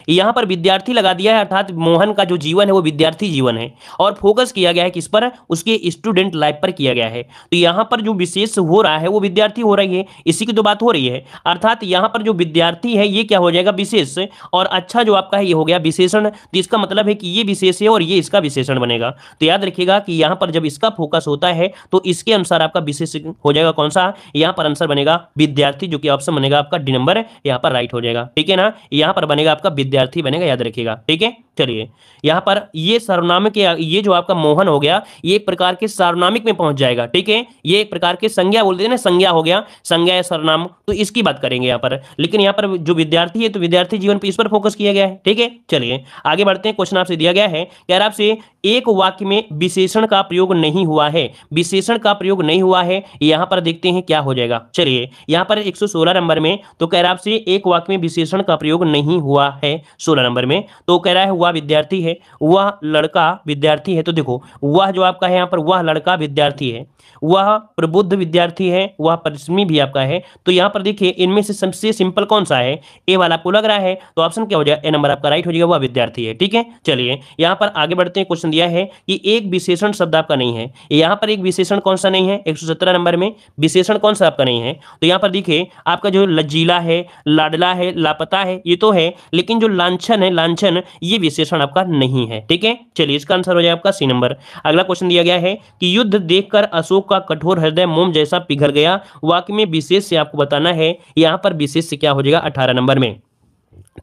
यहां पर विद्यार्थी लगा दिया है अर्थात मोहन का जो जीवन है वो विद्यार्थी जीवन है और फोकस किया गया है किस पर उसके स्टूडेंट लाइफ पर किया गया है तो यहां पर जो विशेष हो रहा है वो विद्यार्थी हो रही है इसी की तो बात हो रही है अर्थात यहां पर जो विद्यार्थी है ये क्या हो जाएगा विशेष और अच्छा जो आपका है ये हो गया विशेषण तो इसका मतलब है कि ये विशेष है और ये इसका विशेषण बनेगा तो याद रखिएगा कि यहाँ पर जब इसका फोकस होता है तो इसके अनुसार आपका विशेष हो जाएगा कौन सा यहाँ पर आंसर बनेगा विद्यार्थी जो कि ऑप्शन बनेगा आपका डी नंबर यहाँ पर राइट हो जाएगा ठीक है ना यहाँ पर बनेगा आपका विद्यार्थी बनेगा याद रखिएगा ठीक है चलिए यहाँ पर ये सर्वनामिक ये जो आपका मोहन हो गया ये एक प्रकार के सार्वनामिक में पहुंच जाएगा ठीक है ये एक प्रकार के संज्ञा बोलते हैं ना संज्ञा हो गया संज्ञा या सर्वनाम तो इसकी बात करेंगे यहाँ पर लेकिन यहाँ पर जो विद्यार्थी है तो विद्यार्थी जीवन पर इस पर फोकस किया गया है ठीक है चलिए आगे बढ़ते हैं क्वेश्चन आपसे दिया गया है कह रहा आपसे एक वाक्य में विशेषण का प्रयोग नहीं हुआ है विशेषण का प्रयोग नहीं हुआ है यहाँ पर देखते हैं क्या हो जाएगा चलिए यहाँ पर एक नंबर में तो कह रहा आपसे एक वाक्य में विशेषण का प्रयोग नहीं हुआ है है सोलह नंबर में तो कह रहा है वह विद्यार्थी है वह लड़का विद्यार्थी है तो देखो वह जो आपका है यहाँ पर वह लड़का विद्यार्थी है वह प्रबुद्ध विद्यार्थी है वह परिश्रमी भी आपका है तो यहाँ पर देखिए इनमें से सबसे सिंपल कौन सा है ए वाला आपको लग रहा है तो ऑप्शन क्या हो जाएगा ए नंबर आपका राइट हो जाएगा वह विद्यार्थी है ठीक है चलिए यहाँ पर आगे बढ़ते हैं क्वेश्चन दिया है कि एक विशेषण शब्द आपका नहीं है यहाँ पर एक विशेषण कौन सा नहीं है एक नंबर में विशेषण कौन सा आपका नहीं है तो यहाँ पर देखिए आपका जो लज्जीला है लाडला है लापता है ये तो है लेकिन जो लांछन है लांछन ये विशेषण आपका नहीं है ठीक है चलिए इसका आंसर हो जाएगा आपका सी नंबर अगला क्वेश्चन दिया गया है कि युद्ध देखकर अशोक का कठोर हृदय मोम जैसा पिघल गया वाक्य में विशेष से आपको बताना है यहां पर विशेष से क्या हो जाएगा अठारह नंबर में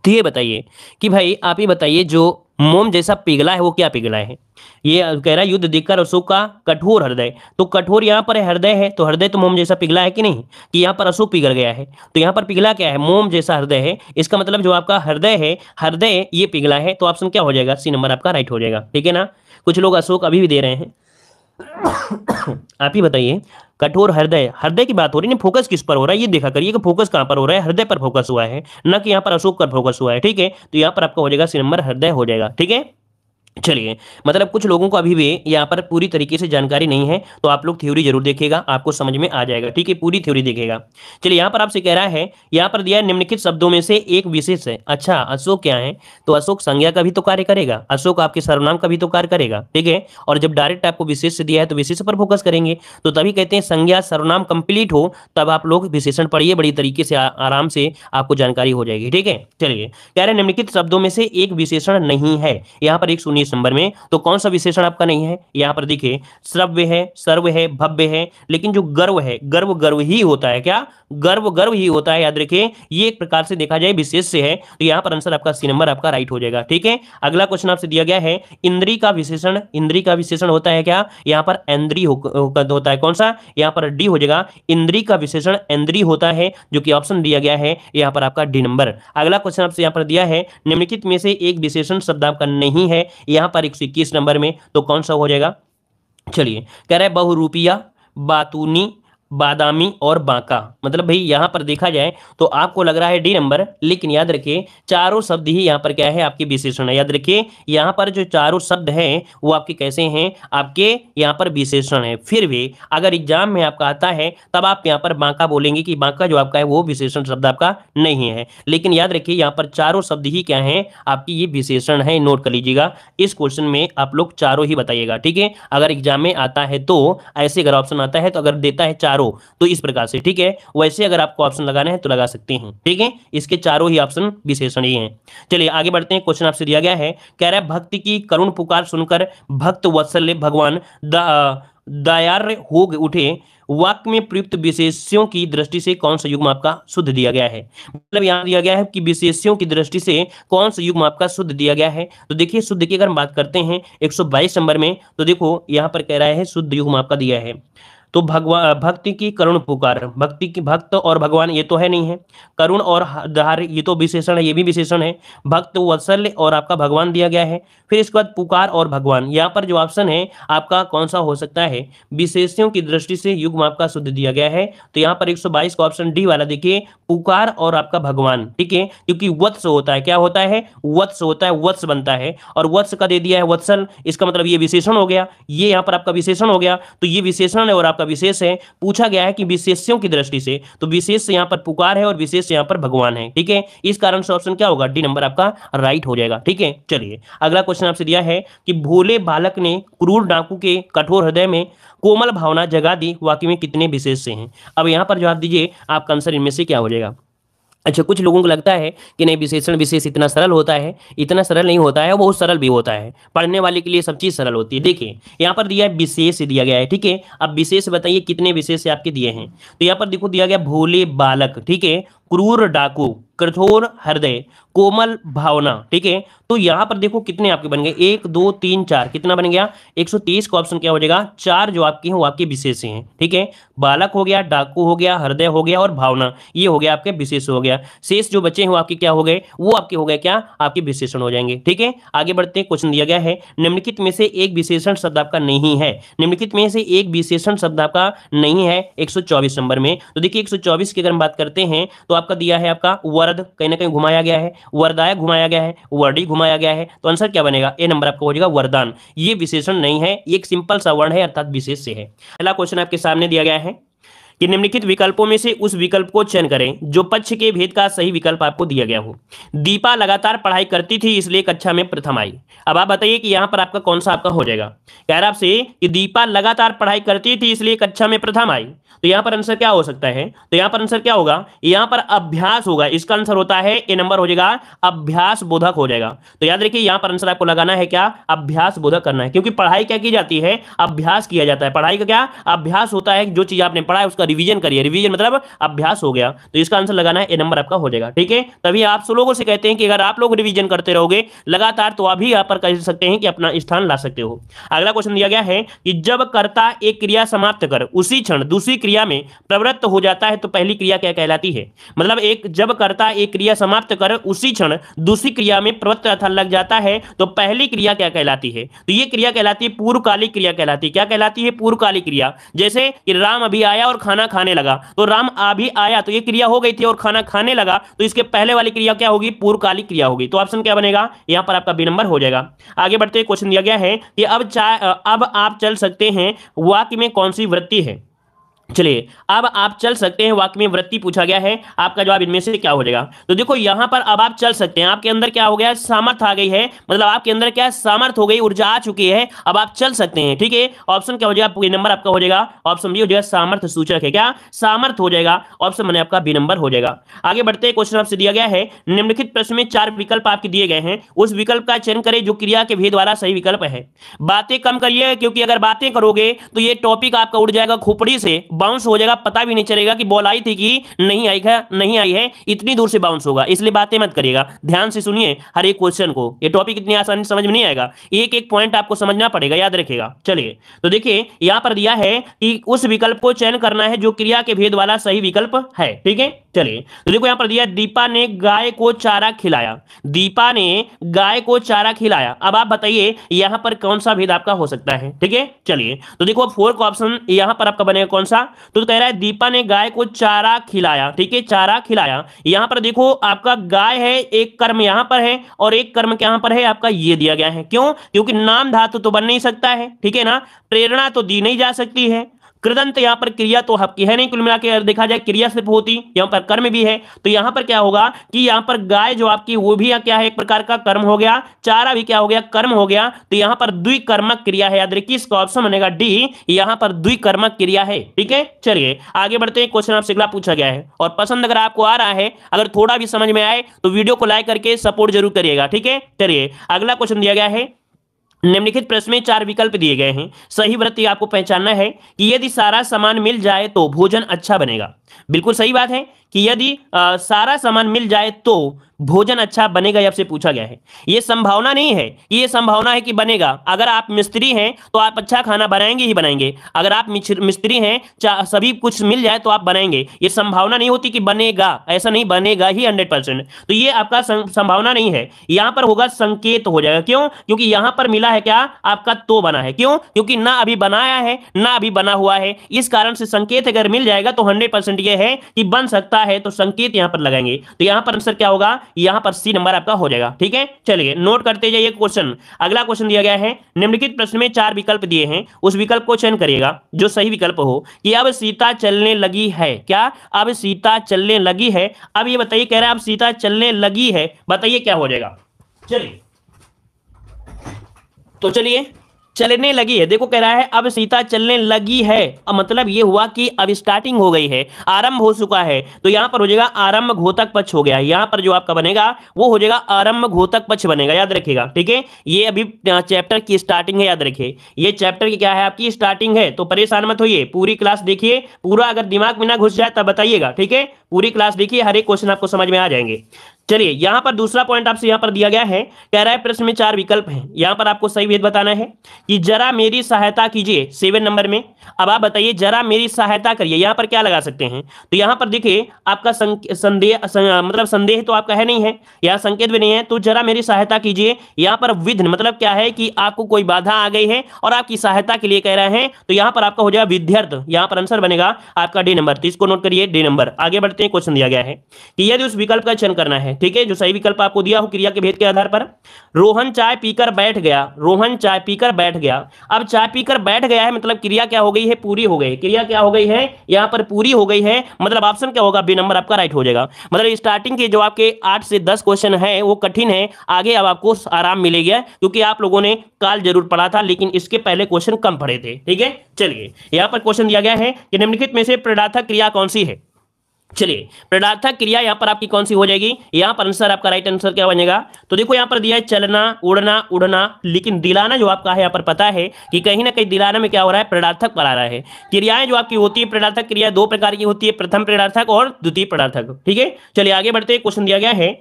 तो ये बताइए कि भाई आप ये बताइए जो मोम जैसा पिघला है वो क्या पिघला है ये कह रहा है युद्ध देखकर अशोक का कठोर हृदय तो कठोर यहाँ पर हृदय है तो हृदय तो मोम जैसा पिघला है कि नहीं कि यहाँ पर अशोक पिघल गया है तो यहाँ पर पिघला क्या है मोम जैसा हृदय है इसका मतलब जो आपका हृदय है हृदय ये पिघला है तो ऑप्शन क्या हो जाएगा सी नंबर आपका राइट हो जाएगा ठीक है ना कुछ लोग अशोक अभी भी दे रहे हैं आप ही बताइए कठोर हृदय हृदय की बात हो रही है फोकस किस पर हो रहा है ये देखा करिए कि फोकस कहाँ पर हो रहा है हृदय पर फोकस हुआ है ना कि यहाँ पर अशोक पर फोकस हुआ है ठीक है तो यहाँ पर आपका हो जाएगा सी नंबर हृदय हो जाएगा ठीक है चलिए मतलब कुछ लोगों को अभी भी यहाँ पर पूरी तरीके से जानकारी नहीं है तो आप लोग थ्योरी जरूर देखेगा आपको समझ में आ जाएगा ठीक है पूरी थ्योरी देखेगा चलिए यहाँ पर आपसे कह रहा है यहाँ पर दिया निम्नलिखित शब्दों में से एक विशेष है अच्छा अशोक क्या है तो अशोक संज्ञा का भी तो कार्य करेगा अशोक आपके सर्वनाम का भी तो कार्य करेगा ठीक है और जब डायरेक्ट आपको विशेष दिया है तो विशेष पर फोकस करेंगे तो तभी कहते हैं संज्ञा सर्वनाम कंप्लीट हो तब आप लोग विशेषण पढ़िए बड़ी तरीके से आराम से आपको जानकारी हो जाएगी ठीक है चलिए कह रहे निम्नलिखित शब्दों में से एक विशेषण नहीं है यहाँ पर एक सुनिश्चित छब्बीस नंबर में तो कौन सा विशेषण आपका नहीं है यहाँ पर देखिए श्रव्य है सर्व है भव्य है लेकिन जो गर्व है गर्व गर्व ही होता है क्या गर्व गर्व ही होता है याद रखिए ये एक प्रकार से देखा जाए विशेष से है तो यहाँ पर आंसर आपका सी नंबर आपका राइट हो जाएगा ठीक है अगला क्वेश्चन आपसे दिया गया है इंद्री का विशेषण इंद्री का विशेषण होता है क्या यहाँ पर एन्द्री होता है कौन सा यहाँ पर डी हो जाएगा इंद्री का विशेषण एन्द्री होता है जो कि ऑप्शन दिया गया है यहाँ पर आपका डी नंबर अगला क्वेश्चन आपसे यहाँ पर दिया है निम्नलिखित में से एक विशेषण शब्द आपका नहीं है यहां पर एक नंबर में तो कौन सा हो जाएगा चलिए कह रहे बहुरूपिया बातूनी बादामी और बांका मतलब भाई यहाँ पर देखा जाए तो आपको लग रहा है डी नंबर लेकिन याद रखिए चारों शब्द ही यहाँ पर क्या है आपके विशेषण है याद रखिए यहाँ पर जो चारों शब्द हैं वो आपके कैसे हैं आपके यहाँ पर विशेषण है फिर भी अगर एग्जाम में आपका आता है तब आप यहाँ पर बांका बोलेंगे कि बांका जो आपका है वो विशेषण शब्द आपका नहीं है लेकिन याद रखिए यहाँ पर चारों शब्द ही क्या है आपकी ये विशेषण है नोट कर लीजिएगा इस क्वेश्चन में आप लोग चारों ही बताइएगा ठीक है अगर एग्जाम में आता है तो ऐसे अगर ऑप्शन आता है तो अगर देता है चार चारों तो इस प्रकार से ठीक है वैसे अगर आपको ऑप्शन लगाना है तो लगा सकते हैं ठीक है इसके चारों ही ऑप्शन विशेषण ही है चलिए आगे बढ़ते हैं क्वेश्चन आपसे दिया गया है कह रहा है भक्ति की करुण पुकार सुनकर भक्त वत्सल्य भगवान दायार हो उठे वाक्य में प्रयुक्त विशेष्यों की दृष्टि से कौन सा युग्म आपका शुद्ध दिया गया है मतलब यहाँ दिया गया है कि विशेष्यों की दृष्टि से कौन सा युग्म आपका शुद्ध दिया गया है तो देखिए शुद्ध की अगर हम बात करते हैं 122 नंबर में तो देखो यहाँ पर कह रहा है शुद्ध युग्म आपका दिया है तो भगवान भक्ति की करुण पुकार भक्ति की भक्त और भगवान ये तो है नहीं है करुण और धार ये तो विशेषण है ये भी विशेषण है भक्त वत्सल्य और आपका भगवान दिया गया है फिर इसके बाद पुकार और भगवान यहाँ पर जो ऑप्शन है आपका कौन सा हो सकता है विशेषों की दृष्टि से युग्म आपका शुद्ध दिया गया है तो यहाँ पर एक का ऑप्शन डी वाला देखिए पुकार और आपका भगवान ठीक है क्योंकि वत्स होता है क्या होता है वत्स होता है वत्स बनता है और वत्स का दे दिया है वत्सल इसका मतलब ये विशेषण हो गया ये यहाँ पर आपका विशेषण हो गया तो ये विशेषण है और आप आपका विशेष है पूछा गया है कि विशेष्यों की दृष्टि से तो विशेष यहाँ पर पुकार है और विशेष यहाँ पर भगवान है ठीक है इस कारण से ऑप्शन क्या होगा डी नंबर आपका राइट हो जाएगा ठीक है चलिए अगला क्वेश्चन आपसे दिया है कि भोले बालक ने क्रूर डाकू के कठोर हृदय में कोमल भावना जगा दी वाकई में कितने विशेष से हैं अब यहाँ पर जवाब दीजिए आपका आंसर इनमें से क्या हो जाएगा अच्छा कुछ लोगों को लगता है कि नहीं विशेषण विशेष इतना सरल होता है इतना सरल नहीं होता है बहुत सरल भी होता है पढ़ने वाले के लिए सब चीज़ सरल होती है देखिए यहाँ पर दिया है विशेष दिया गया है ठीक है अब विशेष बताइए कितने विशेष आपके दिए हैं तो यहाँ पर देखो दिया गया भोले बालक ठीक है क्रूर डाकू कठोर हृदय कोमल भावना ठीक है तो यहां पर देखो कितने आपके बन गए एक दो तीन चार कितना बन गया 130 का ऑप्शन क्या हो जाएगा चार जो आपके हैं वो आपके विशेष हैं ठीक है बालक हो गया डाकू हो गया हृदय हो गया और भावना ये हो गया आपके विशेष हो गया शेष जो बचे हैं आपके क्या हो गए वो आपके हो गए क्या आपके विशेषण हो जाएंगे ठीक है आगे बढ़ते हैं क्वेश्चन दिया गया है निम्नलिखित में से एक विशेषण शब्द आपका नहीं है निम्नलिखित में से एक विशेषण शब्द आपका नहीं है एक नंबर में तो देखिए एक की अगर हम बात करते हैं तो आपका दिया है आपका वर्द कहीं ना कहीं घुमाया गया है वर्दाया घुमाया गया है वर्डी घुमाया गया है तो आंसर क्या बनेगा ए नंबर आपका हो जाएगा वरदान ये विशेषण नहीं है एक सिंपल सा वर्ण है अर्थात विशेष से है पहला क्वेश्चन आपके सामने दिया गया है कि निम्नलिखित विकल्पों में से उस विकल्प को चयन करें जो पक्ष के भेद का सही विकल्प आपको दिया गया हो दीपा लगातार पढ़ाई करती थी इसलिए कक्षा में प्रथम आई अब आप बताइए कि यहां पर आपका कौन सा आपका हो जाएगा कह रहा आपसे कि दीपा लगातार पढ़ाई करती थी इसलिए कक्षा में प्रथम आई तो यहां पर आंसर क्या हो सकता है तो यहां पर आंसर क्या होगा यहां पर अभ्यास होगा इसका आंसर होता है ए नंबर हो जाएगा अभ्यास बोधक हो जाएगा तो याद रखिए यहाँ पर आंसर आपको लगाना है क्या अभ्यास बोधक करना है क्योंकि पढ़ाई क्या की जाती है अभ्यास किया जाता है पढ़ाई का क्या अभ्यास होता है जो चीज आपने पढ़ा है उसका रिवीजन करिए रिवीजन मतलब अभ्यास हो गया तो इसका आंसर लगाना है ए नंबर आपका हो जाएगा ठीक है तभी आप सो लोगों से कहते हैं कि अगर आप लोग रिवीजन करते रहोगे लगातार तो आप भी यहाँ पर कह सकते हैं कि अपना स्थान ला सकते हो अगला क्वेश्चन दिया गया है कि जब कर्ता एक क्रिया समाप्त कर उसी क्षण दूसरी क्रिया में प्रवृत्त हो जाता है तो पहली क्रिया क्या कहलाती है मतलब एक जब कर्ता एक क्रिया समाप्त कर उसी क्षण दूसरी क्रिया में प्रवृत्त अथा लग जाता है तो पहली क्रिया क्या कहलाती है तो ये क्रिया कहलाती है पूर्वकालिक क्रिया कहलाती है क्या कहलाती है पूर्वकालिक क्रिया जैसे कि राम अभी आया और खाना खाना खाने लगा तो राम अभी आया तो ये क्रिया हो गई थी और खाना खाने लगा तो इसके पहले वाली क्रिया क्या होगी पूर्वकालिक क्रिया होगी तो ऑप्शन क्या बनेगा यहाँ पर आपका बी नंबर हो जाएगा आगे बढ़ते क्वेश्चन दिया गया है कि अब अब आप चल सकते हैं वाक्य में कौन सी वृत्ति है चलिए अब आप चल सकते हैं वाक्य में वृत्ति पूछा गया है आपका जवाब इनमें से क्या हो जाएगा तो देखो यहां पर अब आप चल सकते हैं आपके अंदर क्या हो गया सामर्थ आ गई है मतलब आपके अंदर क्या सामर्थ हो गई ऊर्जा आ चुकी है अब आप चल सकते हैं ठीक है ऑप्शन क्या हो जाएगा नंबर आपका हो जाएगा ऑप्शन बी हो जाएगा सामर्थ सूचक है क्या सामर्थ हो जाएगा ऑप्शन मैंने आपका बी नंबर हो जाएगा आगे बढ़ते क्वेश्चन आपसे दिया गया है निम्नलिखित प्रश्न में चार विकल्प आपके दिए गए हैं उस विकल्प का चयन करें जो क्रिया के भेद वाला सही विकल्प है बातें कम करिए क्योंकि अगर बातें करोगे तो ये टॉपिक आपका उड़ जाएगा खोपड़ी से बाउंस हो जाएगा पता भी नहीं चलेगा कि बॉल आई थी कि नहीं आई है नहीं आई है इतनी दूर से बाउंस होगा इसलिए बातें मत करिएगा ध्यान से सुनिए हर एक क्वेश्चन को ये टॉपिक इतनी आसानी समझ में नहीं आएगा एक एक पॉइंट आपको समझना पड़ेगा याद रखेगा चलिए तो देखिए यहां पर दिया है कि उस विकल्प को चयन करना है जो क्रिया के भेद वाला सही विकल्प है ठीक है चलिए तो देखो यहां पर दिया दीपा ने गाय को चारा खिलाया दीपा ने गाय को चारा खिलाया अब आप बताइए यहां पर कौन सा भेद आपका हो सकता है ठीक है चलिए तो देखो फोर का ऑप्शन यहां पर आपका बनेगा कौन सा तो कह रहा है दीपा ने गाय को चारा खिलाया ठीक है चारा खिलाया यहां पर देखो आपका गाय है एक कर्म यहां पर है और एक कर्म यहां पर है आपका ये दिया गया है क्यों क्योंकि नाम धातु तो बन नहीं सकता है ठीक है ना प्रेरणा तो दी नहीं जा सकती है कृदंत यहां पर क्रिया तो आपकी है नहीं कुल मिला के देखा जाए क्रिया सिर्फ होती यहां पर कर्म भी है तो यहां पर क्या होगा कि यहां पर गाय जो आपकी वो भी क्या है एक प्रकार का कर्म हो गया चारा भी क्या हो गया कर्म हो गया तो यहां पर द्विकर्मक क्रिया है याद रखिए इसका ऑप्शन बनेगा डी यहां पर द्विकर्मक क्रिया है ठीक है चलिए आगे बढ़ते हैं क्वेश्चन आपसे अगला पूछा गया है और पसंद अगर आपको आ रहा है अगर थोड़ा भी समझ में आए तो वीडियो को लाइक करके सपोर्ट जरूर करिएगा ठीक है चलिए अगला क्वेश्चन दिया गया है निम्नलिखित प्रश्न में चार विकल्प दिए गए हैं सही व्रत आपको पहचानना है कि यदि सारा सामान मिल जाए तो भोजन अच्छा बनेगा बिल्कुल सही बात है कि यदि सारा सामान मिल जाए तो भोजन अच्छा बनेगा आपसे पूछा गया है यह संभावना नहीं है ये संभावना है कि बनेगा अगर आप मिस्त्री हैं तो आप अच्छा खाना बनाएंगे ही बनाएंगे अगर आप मिस्त्री हैं सभी कुछ मिल जाए तो आप बनाएंगे यह संभावना नहीं होती कि बनेगा ऐसा नहीं बनेगा ही हंड्रेड परसेंट तो यह आपका संभावना नहीं है यहां पर होगा संकेत हो जाएगा क्यों क्योंकि यहां पर मिला है क्या आपका तो बना है क्यों क्योंकि ना अभी बनाया है ना अभी बना हुआ है इस कारण से संकेत अगर मिल जाएगा तो हंड्रेड परसेंट है कि बन सकता है तो संकेत यहां पर लगाएंगे तो यहां पर आंसर क्या होगा यहां पर सी नंबर आपका हो जाएगा ठीक है चलिए नोट करते जाइए क्वेश्चन अगला क्वेश्चन दिया गया है निम्नलिखित प्रश्न में चार विकल्प दिए हैं उस विकल्प को चयन करिएगा जो सही विकल्प हो कि अब सीता चलने लगी है क्या अब सीता चलने लगी है अब ये बताइए कह रहे हैं अब सीता चलने लगी है बताइए क्या हो जाएगा चलिए तो चलिए चलने लगी है देखो कह रहा है अब सीता चलने लगी है अब मतलब ये हुआ कि अब स्टार्टिंग हो गई है आरंभ हो चुका है तो यहां पर हो जाएगा आरंभ घोतक पक्ष हो गया यहां पर जो आपका बनेगा वो हो जाएगा आरंभ घोतक पक्ष बनेगा याद रखिएगा ठीक है ये अभी चैप्टर की स्टार्टिंग है याद रखिए ये चैप्टर की क्या है आपकी स्टार्टिंग है तो परेशान मत होइए पूरी क्लास देखिए पूरा अगर दिमाग में ना घुस जाए तब बताइएगा ठीक है पूरी क्लास देखिए हर एक क्वेश्चन आपको समझ में आ जाएंगे चलिए यहां पर दूसरा पॉइंट आपसे यहां पर दिया गया है कह रहा है प्रश्न में चार विकल्प हैं यहां पर आपको सही भेद बताना है कि जरा मेरी सहायता कीजिए सेवन नंबर में अब आप बताइए जरा मेरी सहायता करिए यहां पर क्या लगा सकते हैं तो यहां पर देखिए आपका संदेह सं, मतलब संदेह तो आपका है नहीं है यहाँ संकेत भी नहीं है तो जरा मेरी सहायता कीजिए यहाँ पर विध मतलब क्या है कि आपको कोई बाधा आ गई है और आपकी सहायता के लिए कह रहे हैं तो यहाँ पर आपका हो जाएगा विध्यर्थ यहाँ पर आंसर बनेगा आपका डी नंबर तो इसको नोट करिए डी नंबर आगे बढ़ते हैं क्वेश्चन दिया गया है कि यदि उस विकल्प का चयन करना है ठीक है जो सही विकल्प आपको दिया हो क्रिया के भेद के आधार पर रोहन चाय पीकर बैठ गया रोहन चाय पीकर बैठ गया अब चाय पीकर बैठ गया है मतलब क्रिया क्या हो गई है पूरी हो गई क्रिया क्या हो गई है यहाँ पर पूरी हो गई है मतलब ऑप्शन क्या होगा बी नंबर आपका राइट हो जाएगा मतलब स्टार्टिंग के जो आपके आठ से दस क्वेश्चन है वो कठिन है आगे अब आपको आराम मिलेगा क्योंकि आप लोगों ने काल जरूर पढ़ा था लेकिन इसके पहले क्वेश्चन कम पड़े थे ठीक है चलिए यहाँ पर क्वेश्चन दिया गया है कि निम्नलिखित में से प्रदार्थक क्रिया कौन सी है चलिए प्रणार्थक क्रिया यहां पर आपकी कौन सी हो जाएगी यहां पर आंसर आपका राइट आंसर क्या बनेगा तो देखो यहां पर दिया है चलना उड़ना उड़ना लेकिन दिलाना जो आपका है यहां पर पता है कि कहीं ना कहीं दिलाना में क्या हो रहा है प्रणार्थक पर आ रहा है क्रियाएं जो आपकी होती है प्रणार्थक क्रिया दो प्रकार की होती है प्रथम प्रणार्थक और द्वितीय प्रणार्थक ठीक है चलिए आगे बढ़ते क्वेश्चन दिया गया है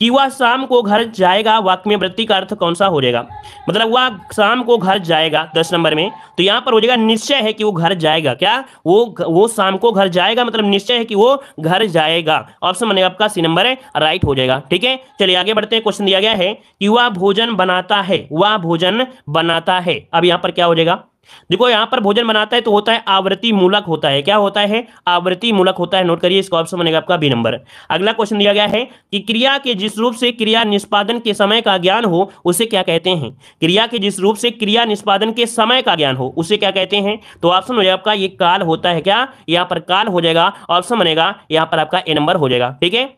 कि वह शाम को घर जाएगा वाक्य में वृत्ति का अर्थ कौन सा हो जाएगा मतलब वह शाम को घर जाएगा दस नंबर में तो यहाँ पर हो जाएगा निश्चय है कि वो घर जाएगा क्या वो वो शाम को घर जाएगा मतलब निश्चय है कि वो घर जाएगा ऑप्शन बनेगा आपका सी नंबर है राइट हो जाएगा ठीक है चलिए आगे बढ़ते हैं क्वेश्चन दिया गया है कि वह भोजन बनाता है वह भोजन बनाता है अब यहाँ पर क्या हो जाएगा देखो यहां पर भोजन बनाता है तो होता है आवृत्ति मूलक होता है क्या होता है आवृत्ति मूलक होता है नोट करिए इसका ऑप्शन बनेगा आपका बी नंबर अगला क्वेश्चन दिया गया है कि क्रिया के जिस रूप से क्रिया निष्पादन के समय का ज्ञान हो उसे क्या कहते हैं क्रिया के जिस रूप से क्रिया निष्पादन के समय का ज्ञान हो उसे क्या कहते हैं तो ऑप्शन हो जाएगा आपका ये काल होता है क्या यहां पर काल हो जाएगा ऑप्शन बनेगा यहां पर आपका ए नंबर हो जाएगा ठीक है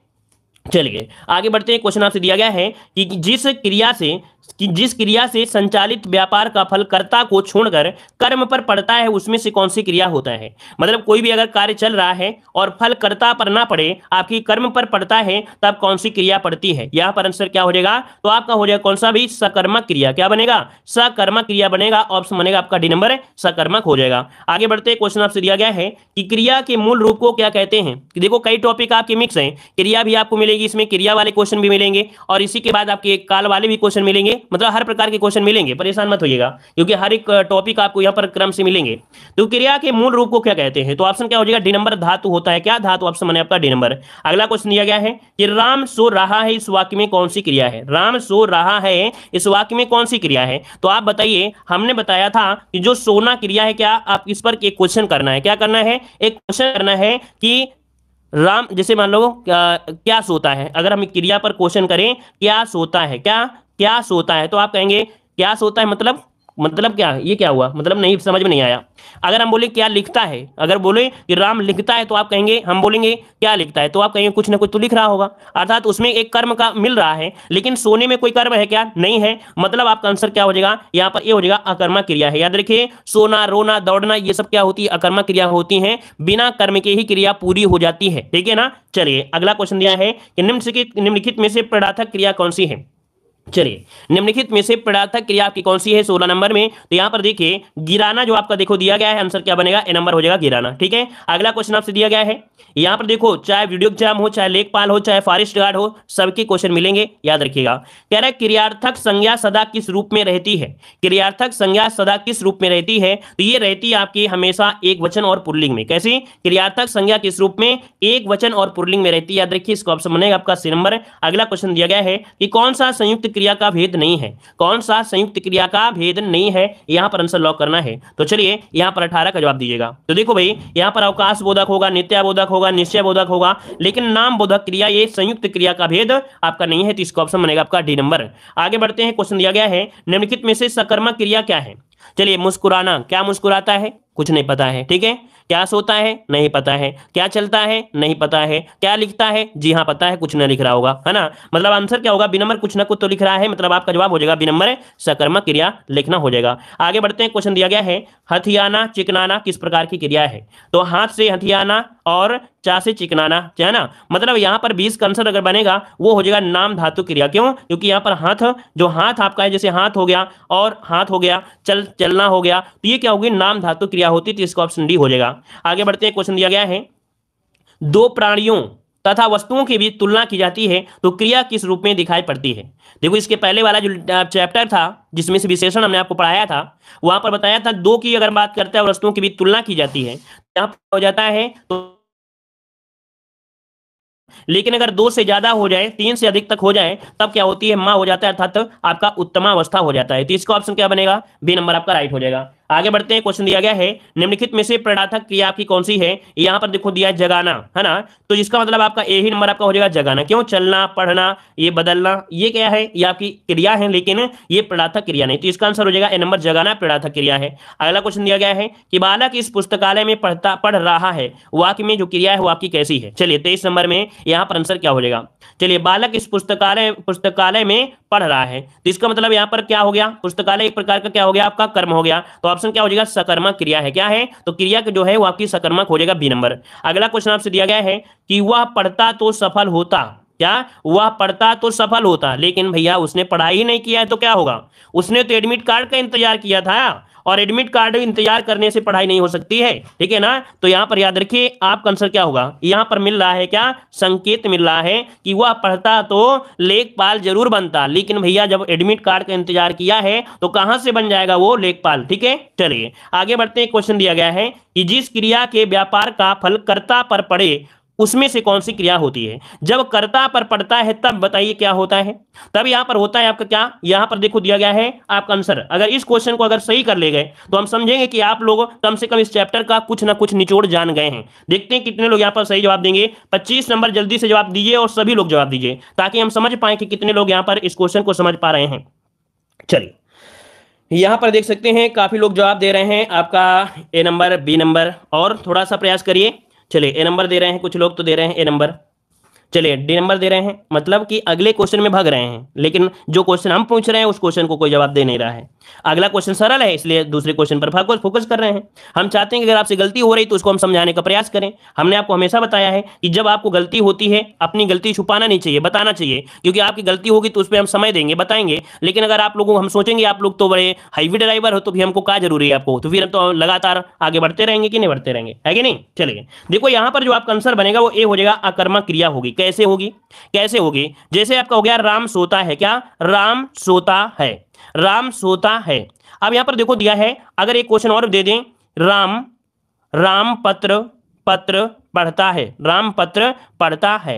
चलिए आगे बढ़ते हैं क्वेश्चन आपसे दिया गया है कि जिस क्रिया से कि जिस क्रिया से संचालित व्यापार का फल कर्ता को छोड़कर कर्म पर पड़ता है उसमें से कौन सी क्रिया होता है मतलब कोई भी अगर कार्य चल रहा है और फल कर्ता पर ना पड़े आपकी कर्म पर पड़ता है तब कौन सी क्रिया पड़ती है यहाँ पर आंसर क्या हो जाएगा तो आपका हो जाएगा कौन सा भी सकर्मक क्रिया क्या बनेगा सकर्मक क्रिया बनेगा ऑप्शन बनेगा आपका डी नंबर सकर्मक हो जाएगा आगे बढ़ते क्वेश्चन आपसे दिया गया है कि क्रिया के मूल रूप को क्या कहते हैं देखो कई टॉपिक आपके मिक्स है क्रिया भी आपको मिलेगी इसमें क्रिया वाले क्वेश्चन भी मिलेंगे और इसी के बाद आपके काल वाले भी क्वेश्चन मिलेंगे मिलेंगे मतलब हर प्रकार के क्वेश्चन मिलेंगे परेशान मत होइएगा क्योंकि हर एक टॉपिक आपको यहाँ पर क्रम से मिलेंगे तो क्रिया के मूल रूप को क्या कहते हैं तो ऑप्शन क्या हो जाएगा डी नंबर धातु होता है क्या धातु ऑप्शन मैंने आपका डी नंबर अगला क्वेश्चन दिया गया है कि राम सो रहा है इस वाक्य में कौन सी क्रिया है राम सो रहा है इस वाक्य में कौन सी क्रिया है तो आप बताइए हमने बताया था कि जो सोना क्रिया है क्या आप इस पर एक क्वेश्चन करना है क्या करना है एक क्वेश्चन करना है कि राम जैसे मान लो क्या, सोता है अगर हम क्रिया पर क्वेश्चन करें क्या सोता है क्या क्या सोता है तो आप कहेंगे क्या सोता है मतलब मतलब क्या ये क्या हुआ मतलब नहीं समझ में नहीं आया अगर हम बोले क्या लिखता है अगर बोले कि राम लिखता है तो आप कहेंगे हम बोलेंगे क्या लिखता है तो आप कहेंगे कुछ ना कुछ तो लिख रहा होगा अर्थात उसमें एक कर्म का मिल रहा है लेकिन सोने में कोई कर्म है क्या नहीं है मतलब आपका आंसर क्या हो जाएगा यहाँ पर यह हो जाएगा अकर्मा क्रिया है याद रखिये सोना रोना दौड़ना ये सब क्या होती है अकर्मा क्रिया होती है बिना कर्म के ही क्रिया पूरी हो जाती है ठीक है ना चलिए अगला क्वेश्चन दिया है कि निम्नलिखित में से प्रणाथक क्रिया कौन सी है चलिए निम्नलिखित में से प्रार्थक क्रिया आपकी कौन सी है सोलह नंबर में तो यहां पर देखिए गिराना जो आपका देखो दिया गया है आंसर क्या बनेगा ए नंबर हो जाएगा गिराना ठीक है अगला क्वेश्चन आपसे दिया गया है यहां पर देखो चाहे वीडियो एग्जाम हो चाहे लेखपाल हो चाहे फॉरेस्ट गार्ड हो सबके क्वेश्चन मिलेंगे याद रखिएगा कह रहा है क्रियार्थक संज्ञा सदा किस रूप में रहती है क्रियार्थक संज्ञा सदा किस रूप में रहती है तो ये रहती है आपकी हमेशा एक वचन और पुरलिंग में कैसी क्रियार्थक संज्ञा किस रूप में एक वचन और पुरलिंग में रहती है याद रखिए इसको ऑप्शन बनेगा आपका सी नंबर अगला क्वेश्चन दिया गया है कि कौन सा संयुक्त क्रिया का भेद नहीं है कौन सा संयुक्त क्रिया का भेद नहीं है यहाँ पर आंसर लॉक करना है तो चलिए यहाँ पर अठारह का जवाब दीजिएगा तो देखो भाई यहाँ पर अवकाश बोधक होगा नित्याबोधक होगा निश्चय बोधक होगा लेकिन नाम बोधक क्रिया ये संयुक्त क्रिया का भेद आपका नहीं है तो इसका ऑप्शन बनेगा आपका डी नंबर आगे बढ़ते हैं क्वेश्चन दिया गया है निम्नलिखित में से सकर्मक क्रिया क्या है चलिए मुस्कुराना क्या मुस्कुराता है कुछ नहीं पता है ठीक है क्या सोता है नहीं पता है क्या चलता है नहीं पता है क्या लिखता है जी हाँ पता है कुछ ना लिख रहा होगा है ना मतलब आंसर क्या होगा बिनम्बर कुछ ना कुछ तो लिख रहा है मतलब आपका जवाब हो जाएगा बिनम्बर नंबर सकर्मक क्रिया लिखना हो जाएगा आगे बढ़ते हैं क्वेश्चन दिया गया है हथियाना चिकनाना किस प्रकार की क्रिया है तो हाथ से हथियाना और चा से चिकनाना है ना मतलब यहाँ पर बीस कंसर अगर बनेगा वो हो जाएगा नाम धातु क्रिया क्यों क्योंकि यहाँ पर हाथ जो हाथ आपका है जैसे हाथ हो गया और हाथ हो गया चल चलना हो गया तो ये क्या होगी नाम धातु क्रिया होती तो इसका ऑप्शन डी हो जाएगा आगे बढ़ते हैं क्वेश्चन दिया गया है दो प्राणियों तथा वस्तुओं की भी तुलना की जाती है तो क्रिया किस रूप में दिखाई पड़ती है देखो इसके पहले वाला जो चैप्टर था जिसमें से विशेषण हमने आपको पढ़ाया था वहां पर बताया था दो की अगर बात करते हैं वस्तुओं की भी तुलना की जाती है यहाँ पर हो जाता है तो लेकिन अगर दो से ज्यादा हो जाए तीन से अधिक तक हो जाए तब क्या होती है माँ हो जाता है अर्थात आपका उत्तमावस्था हो जाता है तो इसका ऑप्शन क्या बनेगा बी नंबर आपका राइट हो जाएगा आगे बढ़ते हैं क्वेश्चन दिया गया है निम्नलिखित में से प्रणाथक क्रिया आपकी कौन सी है यहाँ पर देखो दिया जगाना है ना तो जिसका मतलब आपका ए ही नंबर आपका हो जाएगा जगाना क्यों चलना पढ़ना ये बदलना ये क्या है ये आपकी क्रिया है लेकिन ये प्रणाथक क्रिया नहीं तो इसका आंसर हो जाएगा ए नंबर जगाना प्रणाथक क्रिया है अगला क्वेश्चन दिया गया है कि बालक इस पुस्तकालय में पढ़ता पढ़ रहा है वाक्य में जो क्रिया है वो आपकी कैसी है चलिए तेईस नंबर में यहाँ पर आंसर क्या हो जाएगा चलिए बालक इस पुस्तकालय पुस्तकालय में पढ़ रहा है तो इसका मतलब यहाँ पर क्या हो गया पुस्तकालय एक प्रकार का क्या हो गया आपका कर्म हो गया तो आप ऑप्शन क्या हो जाएगा सकर्मक क्रिया है क्या है तो क्रिया जो है वो आपकी सकर्मक हो जाएगा बी नंबर अगला क्वेश्चन आपसे दिया गया है कि वह पढ़ता तो सफल होता क्या वह पढ़ता तो सफल होता लेकिन भैया उसने पढ़ाई नहीं किया है तो क्या होगा उसने तो एडमिट कार्ड का इंतजार किया था और एडमिट कार्ड इंतजार करने से पढ़ाई नहीं हो सकती है ठीक है ना तो यहाँ पर याद रखिए आपका आंसर क्या होगा यहाँ पर मिल रहा है क्या संकेत मिल रहा है कि वह पढ़ता तो लेखपाल जरूर बनता लेकिन भैया जब एडमिट कार्ड का इंतजार किया है तो कहां से बन जाएगा वो लेखपाल ठीक है चलिए आगे बढ़ते हैं क्वेश्चन दिया गया है कि जिस क्रिया के व्यापार का फल कर्ता पर पड़े उसमें से कौन सी क्रिया होती है जब कर्ता पर पड़ता है तब बताइए क्या होता है तब यहां पर होता है आपका क्या यहां पर देखो दिया गया है आपका आंसर अगर इस क्वेश्चन को अगर सही कर ले गए तो हम समझेंगे कि आप लोग कम से कम इस चैप्टर का कुछ ना कुछ निचोड़ जान गए हैं देखते हैं कितने लोग यहां पर सही जवाब देंगे पच्चीस नंबर जल्दी से जवाब दीजिए और सभी लोग जवाब दीजिए ताकि हम समझ पाए कि कितने लोग यहां पर इस क्वेश्चन को समझ पा रहे हैं चलिए यहां पर देख सकते हैं काफ़ी लोग जवाब दे रहे हैं आपका ए नंबर बी नंबर और थोड़ा सा प्रयास करिए चलिए ए नंबर दे रहे हैं कुछ लोग तो दे रहे हैं ए नंबर चलिए डी नंबर दे रहे हैं मतलब कि अगले क्वेश्चन में भाग रहे हैं लेकिन जो क्वेश्चन हम पूछ रहे हैं उस क्वेश्चन को कोई जवाब दे नहीं रहा है अगला क्वेश्चन सरल है इसलिए दूसरे क्वेश्चन पर फोकस फोकस कर रहे हैं हम चाहते हैं कि अगर आपसे गलती हो रही तो उसको हम समझाने का प्रयास करें हमने आपको हमेशा बताया है कि जब आपको गलती होती है अपनी गलती छुपाना नहीं चाहिए बताना चाहिए क्योंकि आपकी गलती होगी तो उस पर हम समय देंगे बताएंगे लेकिन अगर आप लोगों हम सोचेंगे आप लोग तो बड़े हाईवे ड्राइवर हो तो भी हमको कहा जरूरी है आपको तो फिर हम तो लगातार आगे बढ़ते रहेंगे कि नहीं बढ़ते रहेंगे है कि नहीं चलिए देखो यहाँ पर जो आपका आंसर बनेगा वो ए हो जाएगा आकर्मक क्रिया होगी कैसे होगी कैसे होगी जैसे आपका हो गया राम सोता है क्या राम सोता है राम सोता है अब यहां पर देखो दिया है अगर एक क्वेश्चन और दे दें राम राम पत्र पत्र पढ़ता है राम पत्र पढ़ता है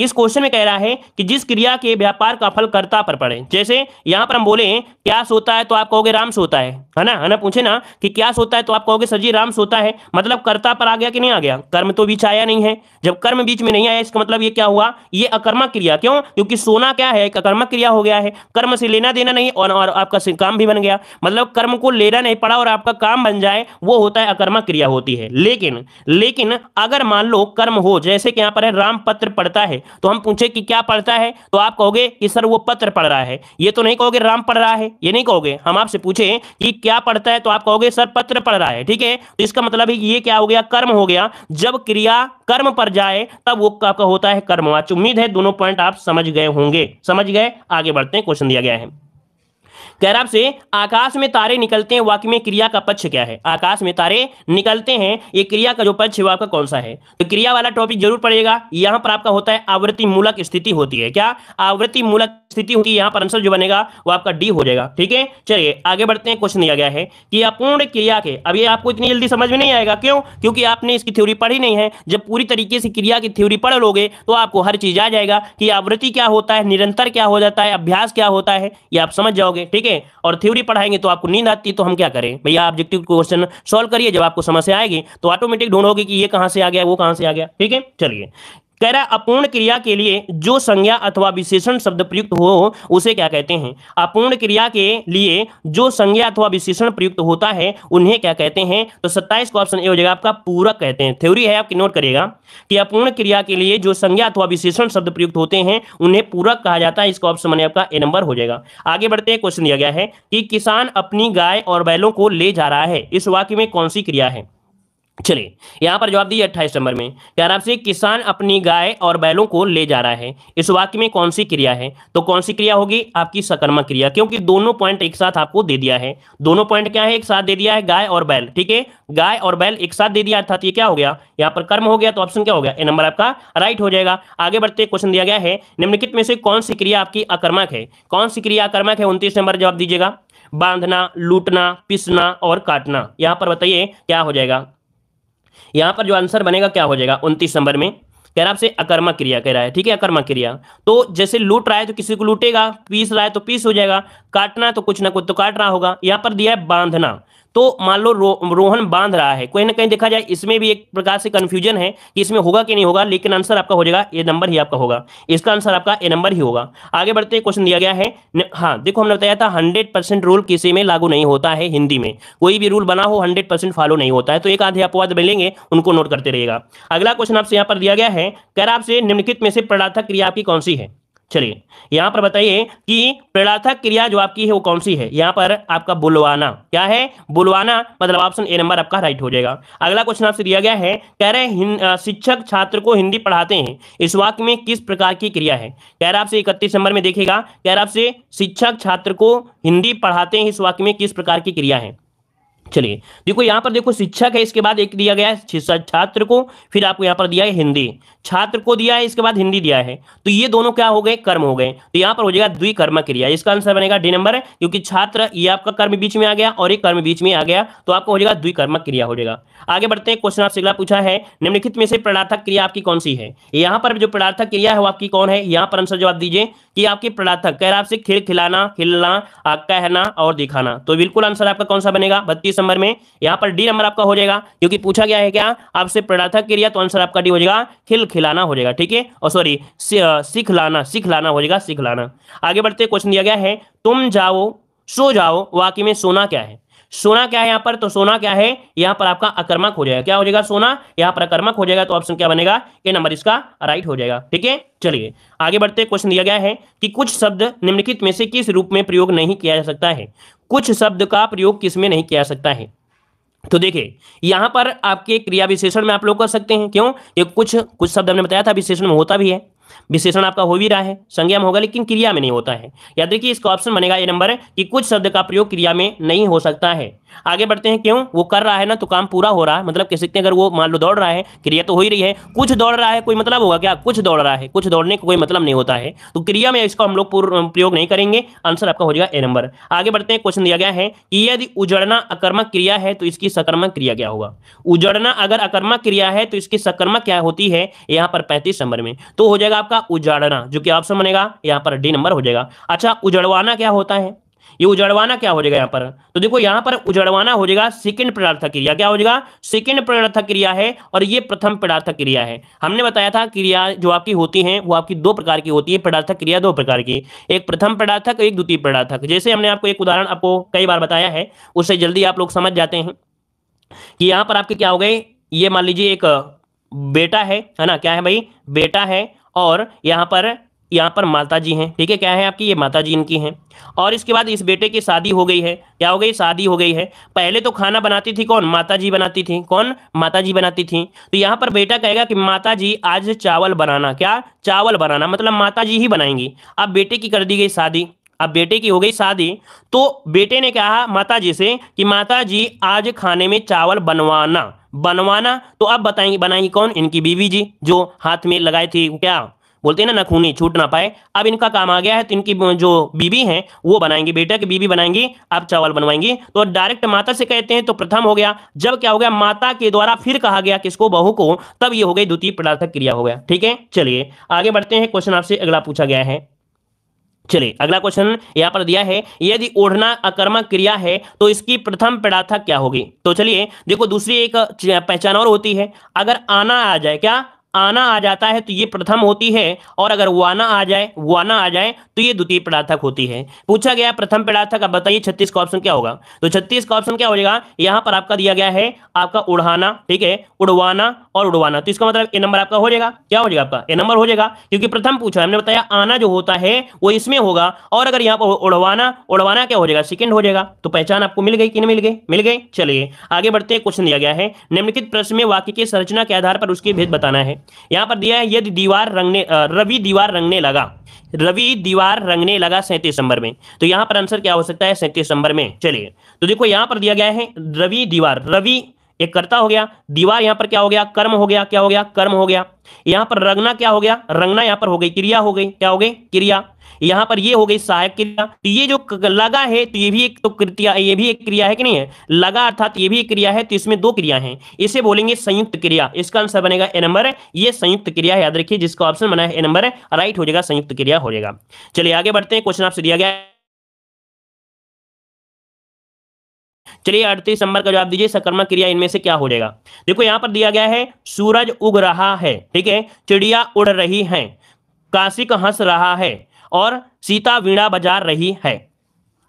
इस क्वेश्चन में कह रहा है कि जिस क्रिया के व्यापार का फल कर्ता पर पड़े जैसे यहां पर हम बोले क्या सोता है तो आप कहोगे राम सोता है है ना है ना पूछे ना कि क्या सोता है तो आप कहोगे सर जी राम सोता है मतलब कर्ता पर आ गया कि नहीं आ गया कर्म तो बीच आया नहीं है जब कर्म बीच में नहीं आया इसका मतलब ये क्या हुआ ये अकर्मक क्रिया क्यों क्योंकि सोना क्या है अकर्मक क्रिया हो गया है कर्म से लेना देना नहीं और, और आपका काम भी बन गया मतलब कर्म को लेना नहीं पड़ा और आपका काम बन जाए वो होता है अकर्मक क्रिया होती है लेकिन लेकिन अगर मान लो कर्म हो जैसे कि यहां पर है राम पत्र पड़ता है तो हम पूछे कि क्या पढ़ता है तो आप कहोगे कि सर वो पत्र पढ़ रहा है ये तो नहीं कहोगे राम पढ़ रहा है ये नहीं कहोगे हम आपसे पूछे कि क्या पढ़ता है तो आप कहोगे सर पत्र पढ़ रहा है ठीक है तो इसका मतलब है ये क्या हो गया कर्म हो गया जब क्रिया कर्म पर जाए तब वो आपका होता है कर्मवाच उम्मीद है दोनों पॉइंट आप समझ गए होंगे समझ गए आगे बढ़ते हैं क्वेश्चन दिया गया है कह रहा आपसे आकाश में तारे निकलते हैं वाक्य में क्रिया का पक्ष क्या है आकाश में तारे निकलते हैं ये क्रिया का जो पक्ष है वो आपका कौन सा है तो क्रिया वाला टॉपिक जरूर पड़ेगा यहां पर आपका होता है आवृत्ति मूलक स्थिति होती है क्या आवृत्ति मूलक स्थिति होती है यहां पर आंसर जो बनेगा वो आपका डी हो जाएगा ठीक है चलिए आगे बढ़ते हैं क्वेश्चन दिया गया है कि अपूर्ण क्रिया के अब ये आपको इतनी जल्दी समझ में नहीं आएगा क्यों क्योंकि आपने इसकी थ्योरी पढ़ी नहीं है जब पूरी तरीके से क्रिया की थ्योरी पढ़ लोगे तो आपको हर चीज आ जाएगा कि आवृत्ति क्या होता है निरंतर क्या हो जाता है अभ्यास क्या होता है ये आप समझ जाओगे ठीक है पढ़ेंगे और थ्योरी पढ़ाएंगे तो आपको नींद आती है तो हम क्या करें भैया ऑब्जेक्टिव क्वेश्चन सोल्व करिए जब आपको समस्या आएगी तो ऑटोमेटिक ढूंढोगे कि ये कहां से आ गया वो कहां से आ गया ठीक है चलिए कह रहा अपूर्ण क्रिया के लिए जो संज्ञा अथवा विशेषण शब्द प्रयुक्त हो उसे क्या कहते हैं अपूर्ण क्रिया के लिए जो संज्ञा अथवा विशेषण प्रयुक्त होता है उन्हें क्या कहते हैं तो सत्ताईस को ऑप्शन ए हो जाएगा आपका पूरक कहते हैं थ्योरी है आपकी नोट करिएगा कि अपूर्ण क्रिया के लिए जो संज्ञा अथवा विशेषण शब्द प्रयुक्त होते हैं उन्हें पूरक कहा जाता है इसका ऑप्शन मैंने आपका ए नंबर हो जाएगा आगे बढ़ते हैं क्वेश्चन दिया गया है कि किसान अपनी गाय और बैलों को ले जा रहा है इस वाक्य में कौन सी क्रिया है चलिए यहाँ पर जवाब दीजिए अट्ठाईस नंबर में प्यार आपसे किसान अपनी गाय और बैलों को ले जा रहा है इस वाक्य में कौन सी क्रिया है तो कौन सी क्रिया होगी आपकी सकर्मक क्रिया क्योंकि दोनों पॉइंट एक साथ आपको दे दिया है दोनों पॉइंट क्या है एक साथ दे दिया है गाय और बैल ठीक है गाय और बैल एक साथ दे दिया अर्थात ये क्या हो गया यहाँ पर कर्म हो गया तो ऑप्शन क्या हो गया ए नंबर आपका राइट हो जाएगा आगे बढ़ते क्वेश्चन दिया गया है निम्नलिखित में से कौन सी क्रिया आपकी आक्रमक है कौन सी क्रिया आक्रमक है उनतीस नंबर जवाब दीजिएगा बांधना लूटना पिसना और काटना यहाँ पर बताइए क्या हो जाएगा यहां पर जो आंसर बनेगा क्या हो जाएगा उनतीस नंबर में कह रहा आपसे अकर्मा क्रिया कह रहा है ठीक है अकर्मा क्रिया तो जैसे लूट रहा है तो किसी को लूटेगा पीस रहा है तो पीस हो जाएगा काटना तो कुछ ना कुछ तो काट रहा होगा यहां पर दिया है बांधना तो मान लो रो, रोहन बांध रहा है कहीं ना कहीं देखा जाए इसमें भी एक प्रकार से कंफ्यूजन है कि इसमें होगा कि नहीं होगा लेकिन आंसर आपका हो जाएगा ए नंबर ही आपका होगा इसका आंसर आपका ए नंबर ही होगा आगे बढ़ते क्वेश्चन दिया गया है न, हाँ देखो हमने बताया था हंड्रेड परसेंट रूल किसी में लागू नहीं होता है हिंदी में कोई भी रूल बना हो हंड्रेड परसेंट फॉलो नहीं होता है तो एक आधे अपवाद मिलेंगे उनको नोट करते रहेगा अगला क्वेश्चन आपसे यहाँ पर दिया गया है कह रहा आपसे निम्नलिखित में से प्रणार्थक क्रिया आपकी कौन सी है चलिए यहां पर बताइए कि प्रेणार्थक क्रिया जो आपकी है वो कौन सी है यहां पर आपका बुलवाना क्या है बुलवाना मतलब ऑप्शन ए नंबर आपका राइट हो जाएगा अगला क्वेश्चन आपसे दिया गया है कह रहे शिक्षक छात्र को हिंदी पढ़ाते हैं इस वाक्य में किस प्रकार की क्रिया है कह रहा आपसे इकतीस नंबर में देखेगा कह रहा आपसे शिक्षक छात्र को हिंदी पढ़ाते हैं इस वाक्य में किस प्रकार की क्रिया है चलिए देखो यहाँ पर देखो शिक्षक है इसके बाद एक दिया गया है छात्र को फिर आपको यहाँ पर दिया है हिंदी छात्र को दिया है इसके बाद हिंदी दिया है तो ये दोनों क्या हो गए कर्म हो गए तो यहाँ पर हो जाएगा द्विकर्म क्रिया इसका आंसर बनेगा डी नंबर क्योंकि छात्र ये आपका कर्म बीच में आ गया और एक कर्म बीच में आ गया तो आपको हो जाएगा द्विकर्म क्रिया हो जाएगा आगे बढ़ते हैं क्वेश्चन आपसे अगला पूछा है निम्नलिखित में से प्रणार्थक क्रिया आपकी कौन सी है यहाँ पर जो प्रणार्थक क्रिया है वो आपकी कौन है यहाँ पर आंसर जवाब दीजिए कि आपके प्रणार्थक कह रहा आपसे खेल खिलाना खिलना कहना और दिखाना तो बिल्कुल आंसर आपका कौन सा बनेगा बत्तीस नंबर में यहाँ पर डी नंबर आपका हो जाएगा क्योंकि पूछा गया है क्या आपसे प्रणाथक क्रिया तो आंसर आपका डी हो जाएगा खिल खिलाना हो जाएगा ठीक है और सॉरी सिखलाना सिखलाना हो जाएगा सिखलाना आगे बढ़ते क्वेश्चन दिया गया है तुम जाओ सो जाओ वाक्य में सोना क्या है सोना क्या है यहां पर तो सोना क्या है यहां पर आपका अकर्मक हो जाएगा क्या हो जाएगा सोना यहां पर अक्रमक हो जाएगा तो ऑप्शन क्या बनेगा ए नंबर इसका राइट हो जाएगा ठीक है चलिए आगे बढ़ते क्वेश्चन दिया गया है कि कुछ शब्द निम्नलिखित में से किस रूप में प्रयोग नहीं किया जा सकता है कुछ शब्द का प्रयोग किस में नहीं किया जा सकता है तो देखिए यहां पर आपके क्रिया विशेषण में आप लोग कर सकते हैं क्यों ये कुछ कुछ शब्द हमने बताया था विशेषण में होता भी है विशेषण आपका हो भी रहा है संज्ञा में होगा लेकिन क्रिया में नहीं होता है याद रखिए इसका ऑप्शन बनेगा ये नंबर कि कुछ शब्द का प्रयोग क्रिया में नहीं हो सकता है आगे बढ़ते हैं क्यों वो कर रहा है ना तो काम पूरा हो रहा है मतलब कह सकते हैं अगर वो मान लो दौड़ रहा है क्रिया तो हो ही रही है कुछ दौड़ रहा है कोई मतलब होगा क्या कुछ दौड़ रहा है कुछ दौड़ने का को कोई मतलब नहीं होता है तो क्रिया में इसको हम लोग प्रयोग नहीं करेंगे आंसर आपका हो जाएगा ए नंबर आगे बढ़ते हैं क्वेश्चन दिया गया है कि यदि उजड़ना अकर्मक क्रिया है तो इसकी सकर्मक क्रिया क्या होगा उजड़ना अगर अकर्मक क्रिया है तो इसकी सकर्मक क्या होती है यहाँ पर पैंतीस नंबर में तो हो जाएगा आपका उजाड़ना जो कि ऑप्शन बनेगा यहाँ पर डी नंबर हो जाएगा अच्छा उजड़वाना क्या होता है ये उजड़वाना क्या हो जाएगा यहाँ पर तो देखो यहाँ पर उजड़वाना हो जाएगा सेकेंड प्रणार्थ क्रिया क्या हो जाएगा सेकेंड प्रणार्थ क्रिया है और ये प्रथम प्रणार्थ क्रिया है हमने बताया था क्रिया जो आपकी होती है वो आपकी दो प्रकार की होती है प्रणार्थक क्रिया दो प्रकार की एक प्रथम पदार्थक एक द्वितीय पदार्थक जैसे हमने आपको एक उदाहरण आपको कई बार बताया है उससे जल्दी आप लोग समझ जाते हैं कि यहाँ पर आपके क्या हो गए ये मान लीजिए एक बेटा है है ना क्या है भाई बेटा है और यहाँ पर यहाँ पर माता जी हैं ठीक है क्या है आपकी ये माता जी इनकी हैं और इसके बाद इस बेटे की शादी हो गई है क्या हो गई शादी हो गई है पहले तो खाना बनाती थी कौन माता जी बनाती थी कौन माता जी बनाती थी तो यहाँ पर बेटा कहेगा कि माता जी आज चावल बनाना क्या चावल बनाना मतलब माता जी ही बनाएंगी अब बेटे की कर दी गई शादी अब बेटे की हो गई शादी तो बेटे ने कहा माता जी से कि माता जी आज खाने में चावल बनवाना बनवाना तो अब बताएंगे बनाएंगी कौन इनकी बीवी जी जो हाथ में लगाई थी क्या बोलते हैं ना नखूनी छूट ना पाए अब इनका काम आ गया है तो इनकी जो बीबी है वो बनाएंगे बेटा की बीबी बनाएंगी अब चावल बनवाएंगे तो डायरेक्ट माता से कहते हैं तो प्रथम हो गया जब क्या हो गया माता के द्वारा फिर कहा गया किसको बहू को तब ये हो गई द्वितीय पदार्थक क्रिया हो गया ठीक है चलिए आगे बढ़ते हैं क्वेश्चन आपसे अगला पूछा गया है चलिए अगला क्वेश्चन यहाँ पर दिया है यदि ओढ़ना अकर्मक क्रिया है तो इसकी प्रथम पदार्थक क्या होगी तो चलिए देखो दूसरी एक पहचान और होती है अगर आना आ जाए क्या आना आ जाता है तो ये प्रथम होती है और अगर वाना आ जाए वाना आ जाए तो ये द्वितीय पदार्थक होती है पूछा गया प्रथम पदार्थक अब बताइए छत्तीस का ऑप्शन क्या होगा तो छत्तीस का ऑप्शन क्या हो जाएगा यहां पर आपका दिया गया है आपका उड़ाना ठीक है उड़वाना और उड़वाना तो इसका मतलब ए नंबर आपका हो जाएगा क्या हो जाएगा आपका ए नंबर हो जाएगा क्योंकि प्रथम पूछा हमने बताया आना जो होता है वो इसमें होगा और अगर यहाँ पर उड़वाना उड़वाना क्या हो जाएगा सेकेंड हो जाएगा तो पहचान आपको मिल गई कि नहीं मिल गई मिल गई चलिए आगे बढ़ते हैं क्वेश्चन दिया गया है निम्नलिखित प्रश्न में वाक्य की संरचना के आधार पर उसके भेद बताना है यहाँ पर दिया है यदि दीवार रंगने रवि दीवार रंगने लगा रवि दीवार रंगने लगा सैंतीस नंबर में तो यहां पर आंसर क्या हो सकता है सैंतीस नंबर में चलिए तो देखो यहां पर दिया गया है रवि दीवार रवि एक कर्ता हो गया दीवार यहां पर क्या हो गया कर्म हो गया क्या हो गया कर्म हो गया यहां पर रंगना क्या हो गया रंगना यहां पर हो गई क्रिया हो गई क्या हो गई क्रिया यहां पर ये हो गई सहायक क्रिया तो ये जो लगा है तो ये भी एक तो क्रिया ये भी एक क्रिया है कि नहीं है लगा अर्थात ये भी एक क्रिया है तो इसमें दो क्रिया है इसे बोलेंगे संयुक्त क्रिया इसका आंसर बनेगा ए नंबर ये संयुक्त क्रिया याद रखिए जिसका ऑप्शन बना है ए नंबर राइट हो जाएगा संयुक्त क्रिया हो जाएगा चलिए आगे बढ़ते हैं क्वेश्चन आपसे दिया गया है चलिए अड़तीस नंबर का जवाब दीजिए सक्रमण क्रिया इनमें से क्या हो जाएगा देखो यहां पर दिया गया है सूरज उग रहा है ठीक है चिड़िया उड़ रही है काशिक हंस रहा है और सीता वीणा बजा रही है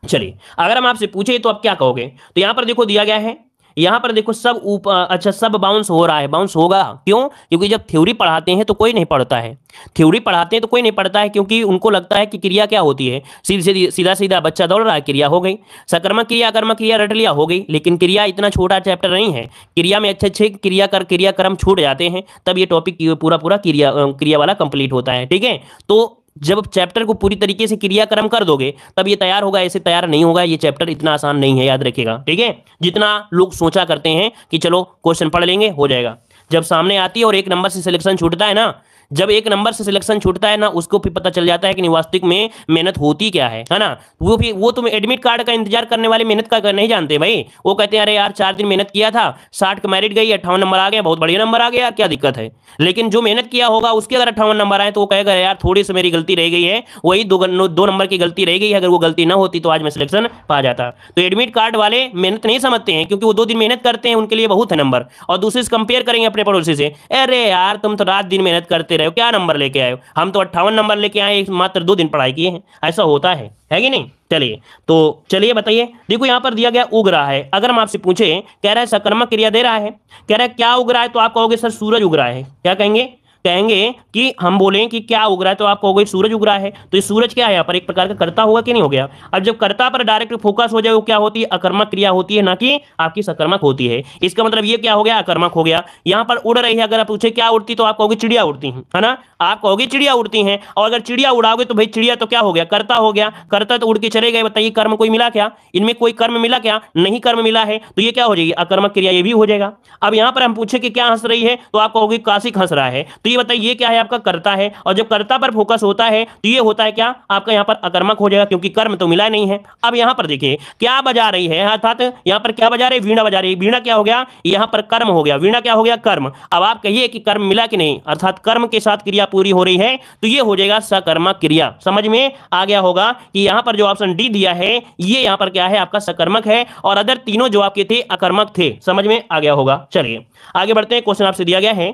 चलिए अगर हम आपसे पूछे तो आप क्या कहोगे तो यहां पर देखो दिया गया है यहां पर देखो सब उप, अच्छा सब बाउंस हो रहा है बाउंस होगा क्यों क्योंकि जब थ्योरी पढ़ाते हैं तो कोई नहीं पढ़ता है थ्योरी पढ़ाते हैं तो कोई नहीं पढ़ता है क्योंकि उनको लगता है कि क्रिया क्या होती है सीधे सीधा सीधा बच्चा दौड़ रहा है क्रिया हो गई सकर्मक क्रिया कर्मक क्रिया रट लिया हो गई लेकिन क्रिया इतना छोटा चैप्टर नहीं है क्रिया में अच्छे अच्छे क्रिया कर क्रियाक्रम छूट जाते हैं तब ये टॉपिक पूरा पूरा क्रिया क्रिया वाला कंप्लीट होता है ठीक है तो जब चैप्टर को पूरी तरीके से क्रियाक्रम कर दोगे तब ये तैयार होगा ऐसे तैयार नहीं होगा ये चैप्टर इतना आसान नहीं है याद रखिएगा ठीक है जितना लोग सोचा करते हैं कि चलो क्वेश्चन पढ़ लेंगे हो जाएगा जब सामने आती है और एक नंबर से सिलेक्शन छूटता है ना जब एक नंबर से सिलेक्शन छूटता है ना उसको भी पता चल जाता है कि वास्तविक में मेहनत होती क्या है है ना वो भी वो तुम एडमिट कार्ड का इंतजार करने वाले मेहनत का नहीं जानते भाई वो कहते हैं अरे यार चार दिन मेहनत किया था साठ का मैरिट गई अट्ठावन नंबर आ गया बहुत बढ़िया नंबर आ गया यार क्या दिक्कत है लेकिन जो मेहनत किया होगा उसके अगर अट्ठावन नंबर आए तो वो कहेगा यार थोड़ी सी मेरी गलती रह गई है वही दो नंबर की गलती रह गई अगर वो गलती ना होती तो आज मैं सिलेक्शन पा जाता तो एडमिट कार्ड वाले मेहनत नहीं समझते हैं क्योंकि वो दो दिन मेहनत करते हैं उनके लिए बहुत है नंबर और दूसरे से कंपेयर करेंगे अपने पड़ोसी से अरे यार तुम तो रात दिन मेहनत करते रहे रहे हो क्या नंबर लेके आए हो हम तो अट्ठावन नंबर लेके आए मात्र दो दिन पढ़ाई किए हैं ऐसा होता है है कि नहीं चलिए तो चलिए बताइए देखो यहाँ पर दिया गया उग रहा है अगर हम आपसे पूछे कह रहा है सक्रमक क्रिया दे रहा है कह रहा है क्या उग रहा है तो आप कहोगे सर सूरज उग रहा है क्या कहेंगे कहेंगे कि हम बोलें कि क्या उग रहा है तो आप कहोगे सूरज उग रहा है तो ये सूरज क्या है यहाँ पर एक प्रकार का कर्ता होगा कि नहीं हो गया अब जब कर्ता पर डायरेक्ट फोकस हो जाए वो क्या होती है अकर्मक क्रिया होती है ना कि आपकी सकर्मक होती है इसका मतलब ये क्या हो गया अकर्मक हो गया यहाँ पर उड़ रही है अगर आप पूछे क्या उड़ती तो आप कहोगे चिड़िया उड़ती है ना आप कहोगे चिड़िया उड़ती है और अगर चिड़िया उड़ाओगे तो भाई चिड़िया तो क्या हो गया कर्ता हो गया कर्ता तो उड़ के चले गए बताइए कर्म कोई मिला क्या इनमें कोई कर्म मिला क्या नहीं कर्म मिला है तो ये क्या हो जाएगी अकर्मक क्रिया ये भी हो जाएगा अब यहाँ पर हम पूछे कि क्या हंस रही है तो आप कहोगे काशिक हंस रहा है तो ये बताइए क्या है आपका कर्ता है और जब कर्ता पर फोकस होता है तो ये होता है क्या आपका यहाँ पर अकर्मक हो जाएगा क्योंकि कर्म तो मिला नहीं है अब यहाँ पर देखिए क्या बजा रही है अर्थात यहाँ पर क्या बजा रही है वीणा बजा रही है वीणा क्या हो गया यहाँ पर कर्म हो गया वीणा क्या हो गया कर्म अब आप कहिए कि कर्म मिला कि नहीं अर्थात कर्म के साथ क्रिया पूरी हो रही है तो ये हो जाएगा सकर्मक क्रिया समझ में आ गया होगा कि यहाँ पर जो ऑप्शन डी दिया है ये यहाँ पर क्या है आपका सकर्मक है और अदर तीनों जो आपके थे अकर्मक थे समझ में आ गया होगा चलिए आगे बढ़ते हैं क्वेश्चन आपसे दिया गया है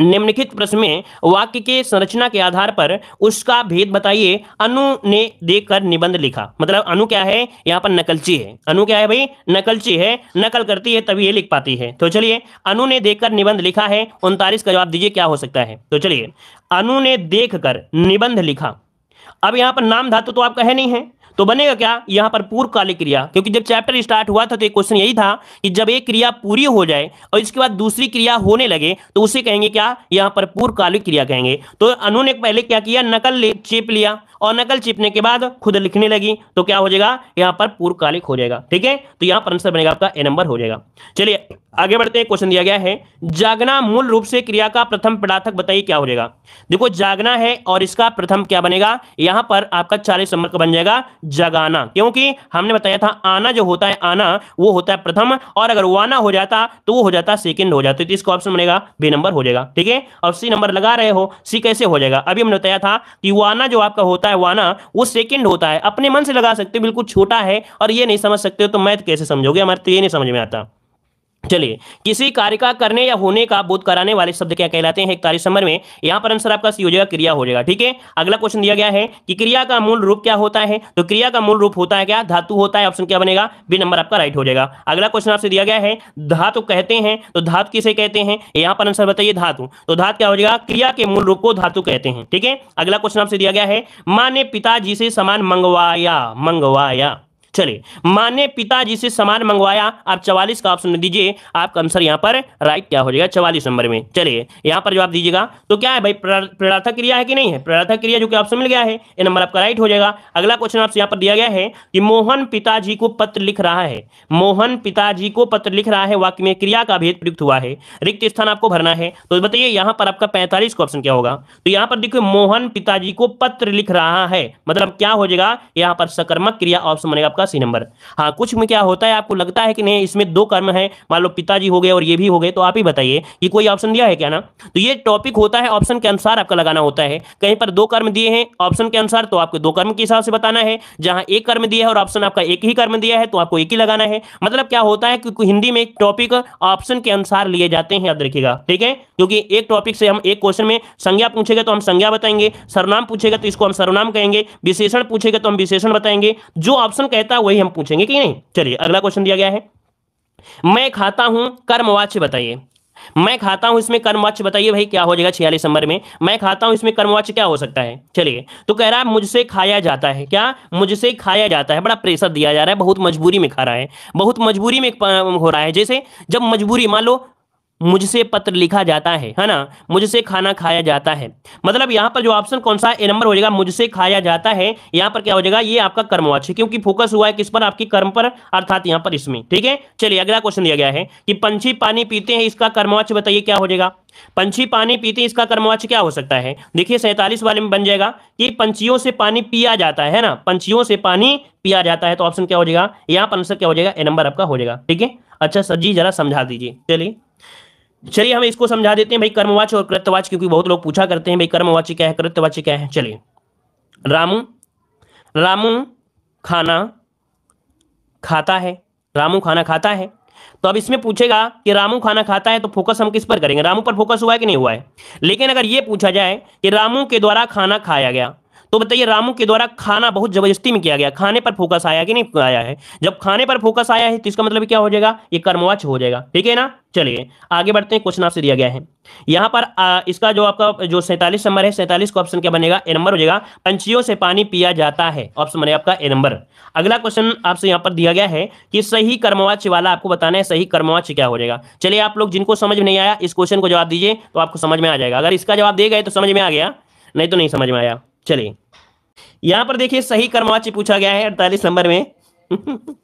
निम्नलिखित प्रश्न में वाक्य के संरचना के आधार पर उसका भेद बताइए अनु ने देखकर निबंध लिखा मतलब अनु क्या है यहाँ पर नकलची है अनु क्या है भाई नकलची है नकल करती है तभी ये लिख पाती है तो चलिए अनु ने देखकर निबंध लिखा है उनतालीस का जवाब दीजिए क्या हो सकता है तो चलिए अनु ने देखकर निबंध लिखा अब यहाँ पर नाम धातु तो आपका है नहीं है तो बनेगा क्या यहाँ पर पूर्व काली क्रिया क्योंकि जब चैप्टर स्टार्ट हुआ था तो क्वेश्चन यही था कि जब एक क्रिया पूरी हो जाए और इसके बाद दूसरी क्रिया होने लगे तो उसे कहेंगे क्या यहां पर पूर्व काली क्रिया कहेंगे तो अनु ने पहले क्या किया नकल ले चेप लिया और नकल चिपने के बाद खुद लिखने लगी तो क्या हो जाएगा यहां पर पूर्वकालिक हो जाएगा ठीक है तो यहां पर आंसर बनेगा आपका ए नंबर हो जाएगा चलिए आगे बढ़ते हैं क्वेश्चन दिया गया है जागना मूल रूप से क्रिया का प्रथम पदार्थक बताइए क्या हो जाएगा देखो जागना है और इसका प्रथम क्या बनेगा यहां पर आपका चालीस नंबर का बन जाएगा जगाना क्योंकि हमने बताया था आना जो होता है आना वो होता है प्रथम और अगर वाना हो जाता तो वो हो जाता सेकेंड हो जाता तो इसका ऑप्शन बनेगा बी नंबर हो जाएगा ठीक है और सी नंबर लगा रहे हो सी कैसे हो जाएगा अभी हमने बताया था कि वाना जो आपका होता होता है वाना वो सेकंड होता है अपने मन से लगा सकते हो बिल्कुल छोटा है और ये नहीं समझ सकते हो तो मैथ कैसे समझोगे हमारे तो ये नहीं समझ में आता चलिए किसी कार्य का करने या होने का बोध कराने वाले शब्द क्या कहलाते हैं कार्य समर में यहां पर आंसर आपका सी हो जाएगा क्रिया हो जाएगा ठीक है अगला क्वेश्चन दिया गया है कि क्रिया का मूल रूप क्या होता है तो क्रिया का मूल रूप होता है क्या धातु होता है ऑप्शन क्या बनेगा बी नंबर आपका राइट हो जाएगा अगला क्वेश्चन आपसे दिया गया है धातु कहते हैं तो धातु किसे कहते हैं यहां पर आंसर बताइए धातु तो धातु क्या हो जाएगा क्रिया के मूल रूप को धातु कहते हैं ठीक है अगला क्वेश्चन आपसे दिया गया है माँ ने पिताजी से सामान मंगवाया मंगवाया चलिए माँ ने पिताजी से सामान मंगवाया आप चवालीस का ऑप्शन दीजिए आपका आंसर यहाँ पर राइट क्या हो जाएगा चवालीस नंबर में चलिए यहाँ पर जवाब दीजिएगा तो क्या है भाई प्रार्थक क्रिया है कि नहीं है प्रार्थक क्रिया जो कि ऑप्शन मिल गया है ये नंबर आपका राइट हो जाएगा अगला क्वेश्चन आपसे यहाँ पर दिया गया है कि मोहन पिताजी को पत्र लिख रहा है मोहन पिताजी को पत्र लिख रहा है वाक्य में क्रिया का भेद प्रयुक्त हुआ है रिक्त स्थान आपको भरना है तो बताइए यहाँ पर आपका पैंतालीस का ऑप्शन क्या होगा तो यहाँ पर देखिए मोहन पिताजी को पत्र लिख रहा है मतलब क्या हो जाएगा यहाँ पर सकर्मक क्रिया ऑप्शन बनेगा आपका सी नंबर हाँ कुछ में क्या होता है आपको लगता है कि नहीं इसमें दो कर्म है मान लो पिताजी हो गए और ये भी हो गए तो आप ही बताइए कि कोई ऑप्शन दिया है क्या ना तो ये टॉपिक होता है ऑप्शन के अनुसार आपका लगाना होता है कहीं पर दो कर्म दिए हैं ऑप्शन के अनुसार तो आपको दो कर्म के हिसाब से बताना है जहां एक कर्म दिया है और ऑप्शन आपका एक ही कर्म दिया है तो आपको एक ही लगाना है मतलब क्या होता है क्योंकि हिंदी में टॉपिक ऑप्शन के अनुसार लिए जाते हैं याद रखिएगा ठीक है क्योंकि एक टॉपिक से हम एक क्वेश्चन में संज्ञा पूछेगा तो हम संज्ञा बताएंगे सरनाम पूछेगा तो इसको हम सरनाम कहेंगे विशेषण पूछेगा तो हम विशेषण बताएंगे जो ऑप्शन कहता पता वही हम पूछेंगे कि नहीं चलिए अगला क्वेश्चन दिया गया है मैं खाता हूं कर्मवाच्य बताइए मैं खाता हूं इसमें कर्मवाच्य बताइए भाई क्या हो जाएगा छियालीस नंबर में मैं खाता हूं इसमें कर्मवाच्य क्या हो सकता है चलिए तो कह रहा है मुझसे खाया जाता है क्या मुझसे खाया जाता है बड़ा प्रेशर दिया जा रहा है बहुत मजबूरी में खा रहा है बहुत मजबूरी में हो रहा है जैसे जब मजबूरी मान लो मुझसे पत्र लिखा जाता है है ना मुझसे खाना खाया जाता है मतलब यहाँ पर जो ऑप्शन कौन सा ए नंबर हो जाएगा मुझसे खाया जाता है यहाँ पर क्या हो जाएगा ये आपका है क्योंकि फोकस हुआ है किस पर आपके कर्म पर अर्थात यहाँ पर इसमें ठीक है चलिए अगला क्वेश्चन दिया गया है कि पंछी पानी पीते हैं इसका कर्मवाच बताइए क्या हो जाएगा पंछी पानी पीते हैं इसका कर्मवाच क्या हो सकता है देखिए सैतालीस वाले में बन जाएगा कि पंछियों से पानी पिया जाता है ना पंछियों से पानी पिया जाता है तो ऑप्शन क्या हो जाएगा यहाँ पर आंसर क्या हो जाएगा ए नंबर आपका हो जाएगा ठीक है अच्छा सर जी जरा समझा दीजिए चलिए चलिए हम इसको समझा देते हैं भाई कर्मवाच और कृतवाच क्योंकि बहुत लोग पूछा करते हैं भाई कर्मवाच क्या है कृतवाच क्या है चलिए रामू रामू खाना खाता है रामू खाना खाता है तो अब इसमें पूछेगा कि रामू खाना खाता है तो फोकस हम किस पर करेंगे रामू पर फोकस हुआ है कि नहीं हुआ है लेकिन अगर ये पूछा जाए कि रामू के द्वारा खाना खाया गया तो बताइए रामू के द्वारा खाना बहुत जबरदस्ती में किया गया खाने पर फोकस आया कि नहीं आया है जब खाने पर फोकस आया है तो इसका मतलब क्या हो जाएगा ये कर्मवाच हो जाएगा ठीक है ना चलिए आगे बढ़ते हैं क्वेश्चन आपसे दिया गया है यहां पर आ, इसका जो आपका जो सैंतालीस नंबर है सैंतालीस का ऑप्शन क्या बनेगा ए नंबर हो जाएगा पंचियों से पानी पिया जाता है ऑप्शन बने आपका ए नंबर अगला क्वेश्चन आपसे यहां पर दिया गया है कि सही कर्मवाच वाला आपको बताना है सही कर्मवाच क्या हो जाएगा चलिए आप लोग जिनको समझ नहीं आया इस क्वेश्चन को जवाब दीजिए तो आपको समझ में आ जाएगा अगर इसका जवाब दे गए तो समझ में आ गया नहीं तो नहीं समझ में आया चलिए यहां पर देखिए सही कर्मवाची पूछा गया है अड़तालीस नंबर में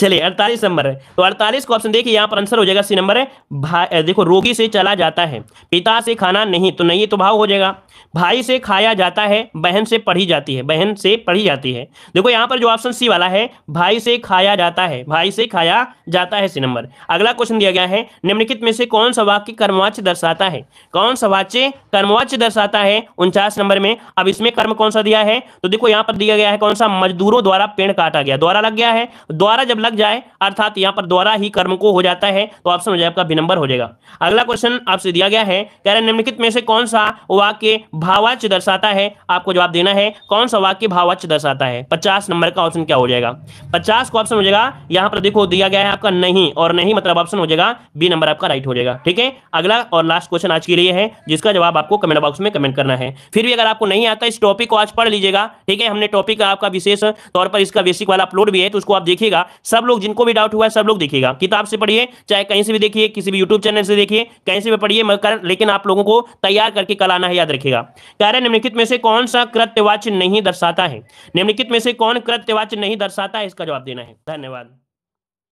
चलिए अड़तालीस नंबर है तो अड़तालीस को ऑप्शन देखिए यहाँ पर आंसर हो जाएगा सी नंबर है भाई देखो रोगी से चला जाता है पिता से खाना नहीं तो नहीं तो भाव हो जाएगा भाई से खाया जाता है बहन से पढ़ी जाती है बहन से पढ़ी जाती है देखो यहाँ पर जो ऑप्शन सी वाला है भाई से खाया जाता है भाई से खाया जाता है सी नंबर अगला क्वेश्चन दिया गया है निम्नलिखित में से कौन सा वाक्य कर्मवाच दर्शाता है कौन सा वाच्य कर्मवाच दर्शाता है उनचास नंबर में अब इसमें कर्म कौन सा दिया है तो देखो यहाँ पर दिया गया है कौन सा मजदूरों द्वारा पेड़ काटा गया द्वारा लग गया है द्वारा द्वारा जब लग जाए अर्थात यहाँ पर द्वारा ही कर्म को हो जाता है तो ऑप्शन हो जाए आपका विनंबर हो जाएगा अगला क्वेश्चन आपसे दिया गया है कह रहे निम्नलिखित में से कौन सा वाक्य भावाच दर्शाता है आपको जवाब देना है कौन सा वाक्य भावाच दर्शाता है पचास नंबर का ऑप्शन क्या हो जाएगा पचास को ऑप्शन हो जाएगा यहाँ पर देखो दिया गया है आपका नहीं और नहीं मतलब ऑप्शन हो जाएगा बी नंबर आपका राइट हो जाएगा ठीक है अगला और लास्ट क्वेश्चन आज के लिए है जिसका जवाब आपको कमेंट बॉक्स में कमेंट करना है फिर भी अगर आपको नहीं आता इस टॉपिक को आज पढ़ लीजिएगा ठीक है हमने टॉपिक आपका विशेष तौर पर इसका बेसिक वाला अपलोड भी है तो उसको आप देखिएगा सब लोग जिनको भी डाउट हुआ है सब लोग देखिएगा किताब से पढ़िए चाहे कहीं से भी देखिए किसी भी यूट्यूब चैनल से देखिए कहीं से भी पढ़िए लेकिन आप लोगों को तैयार करके कल आना है याद रखिएगा कह रहे निम्नलिखित में से कौन सा कृत्यवाच नहीं दर्शाता है निम्नलिखित में से कौन कृत्यवाच नहीं दर्शाता है इसका जवाब देना है धन्यवाद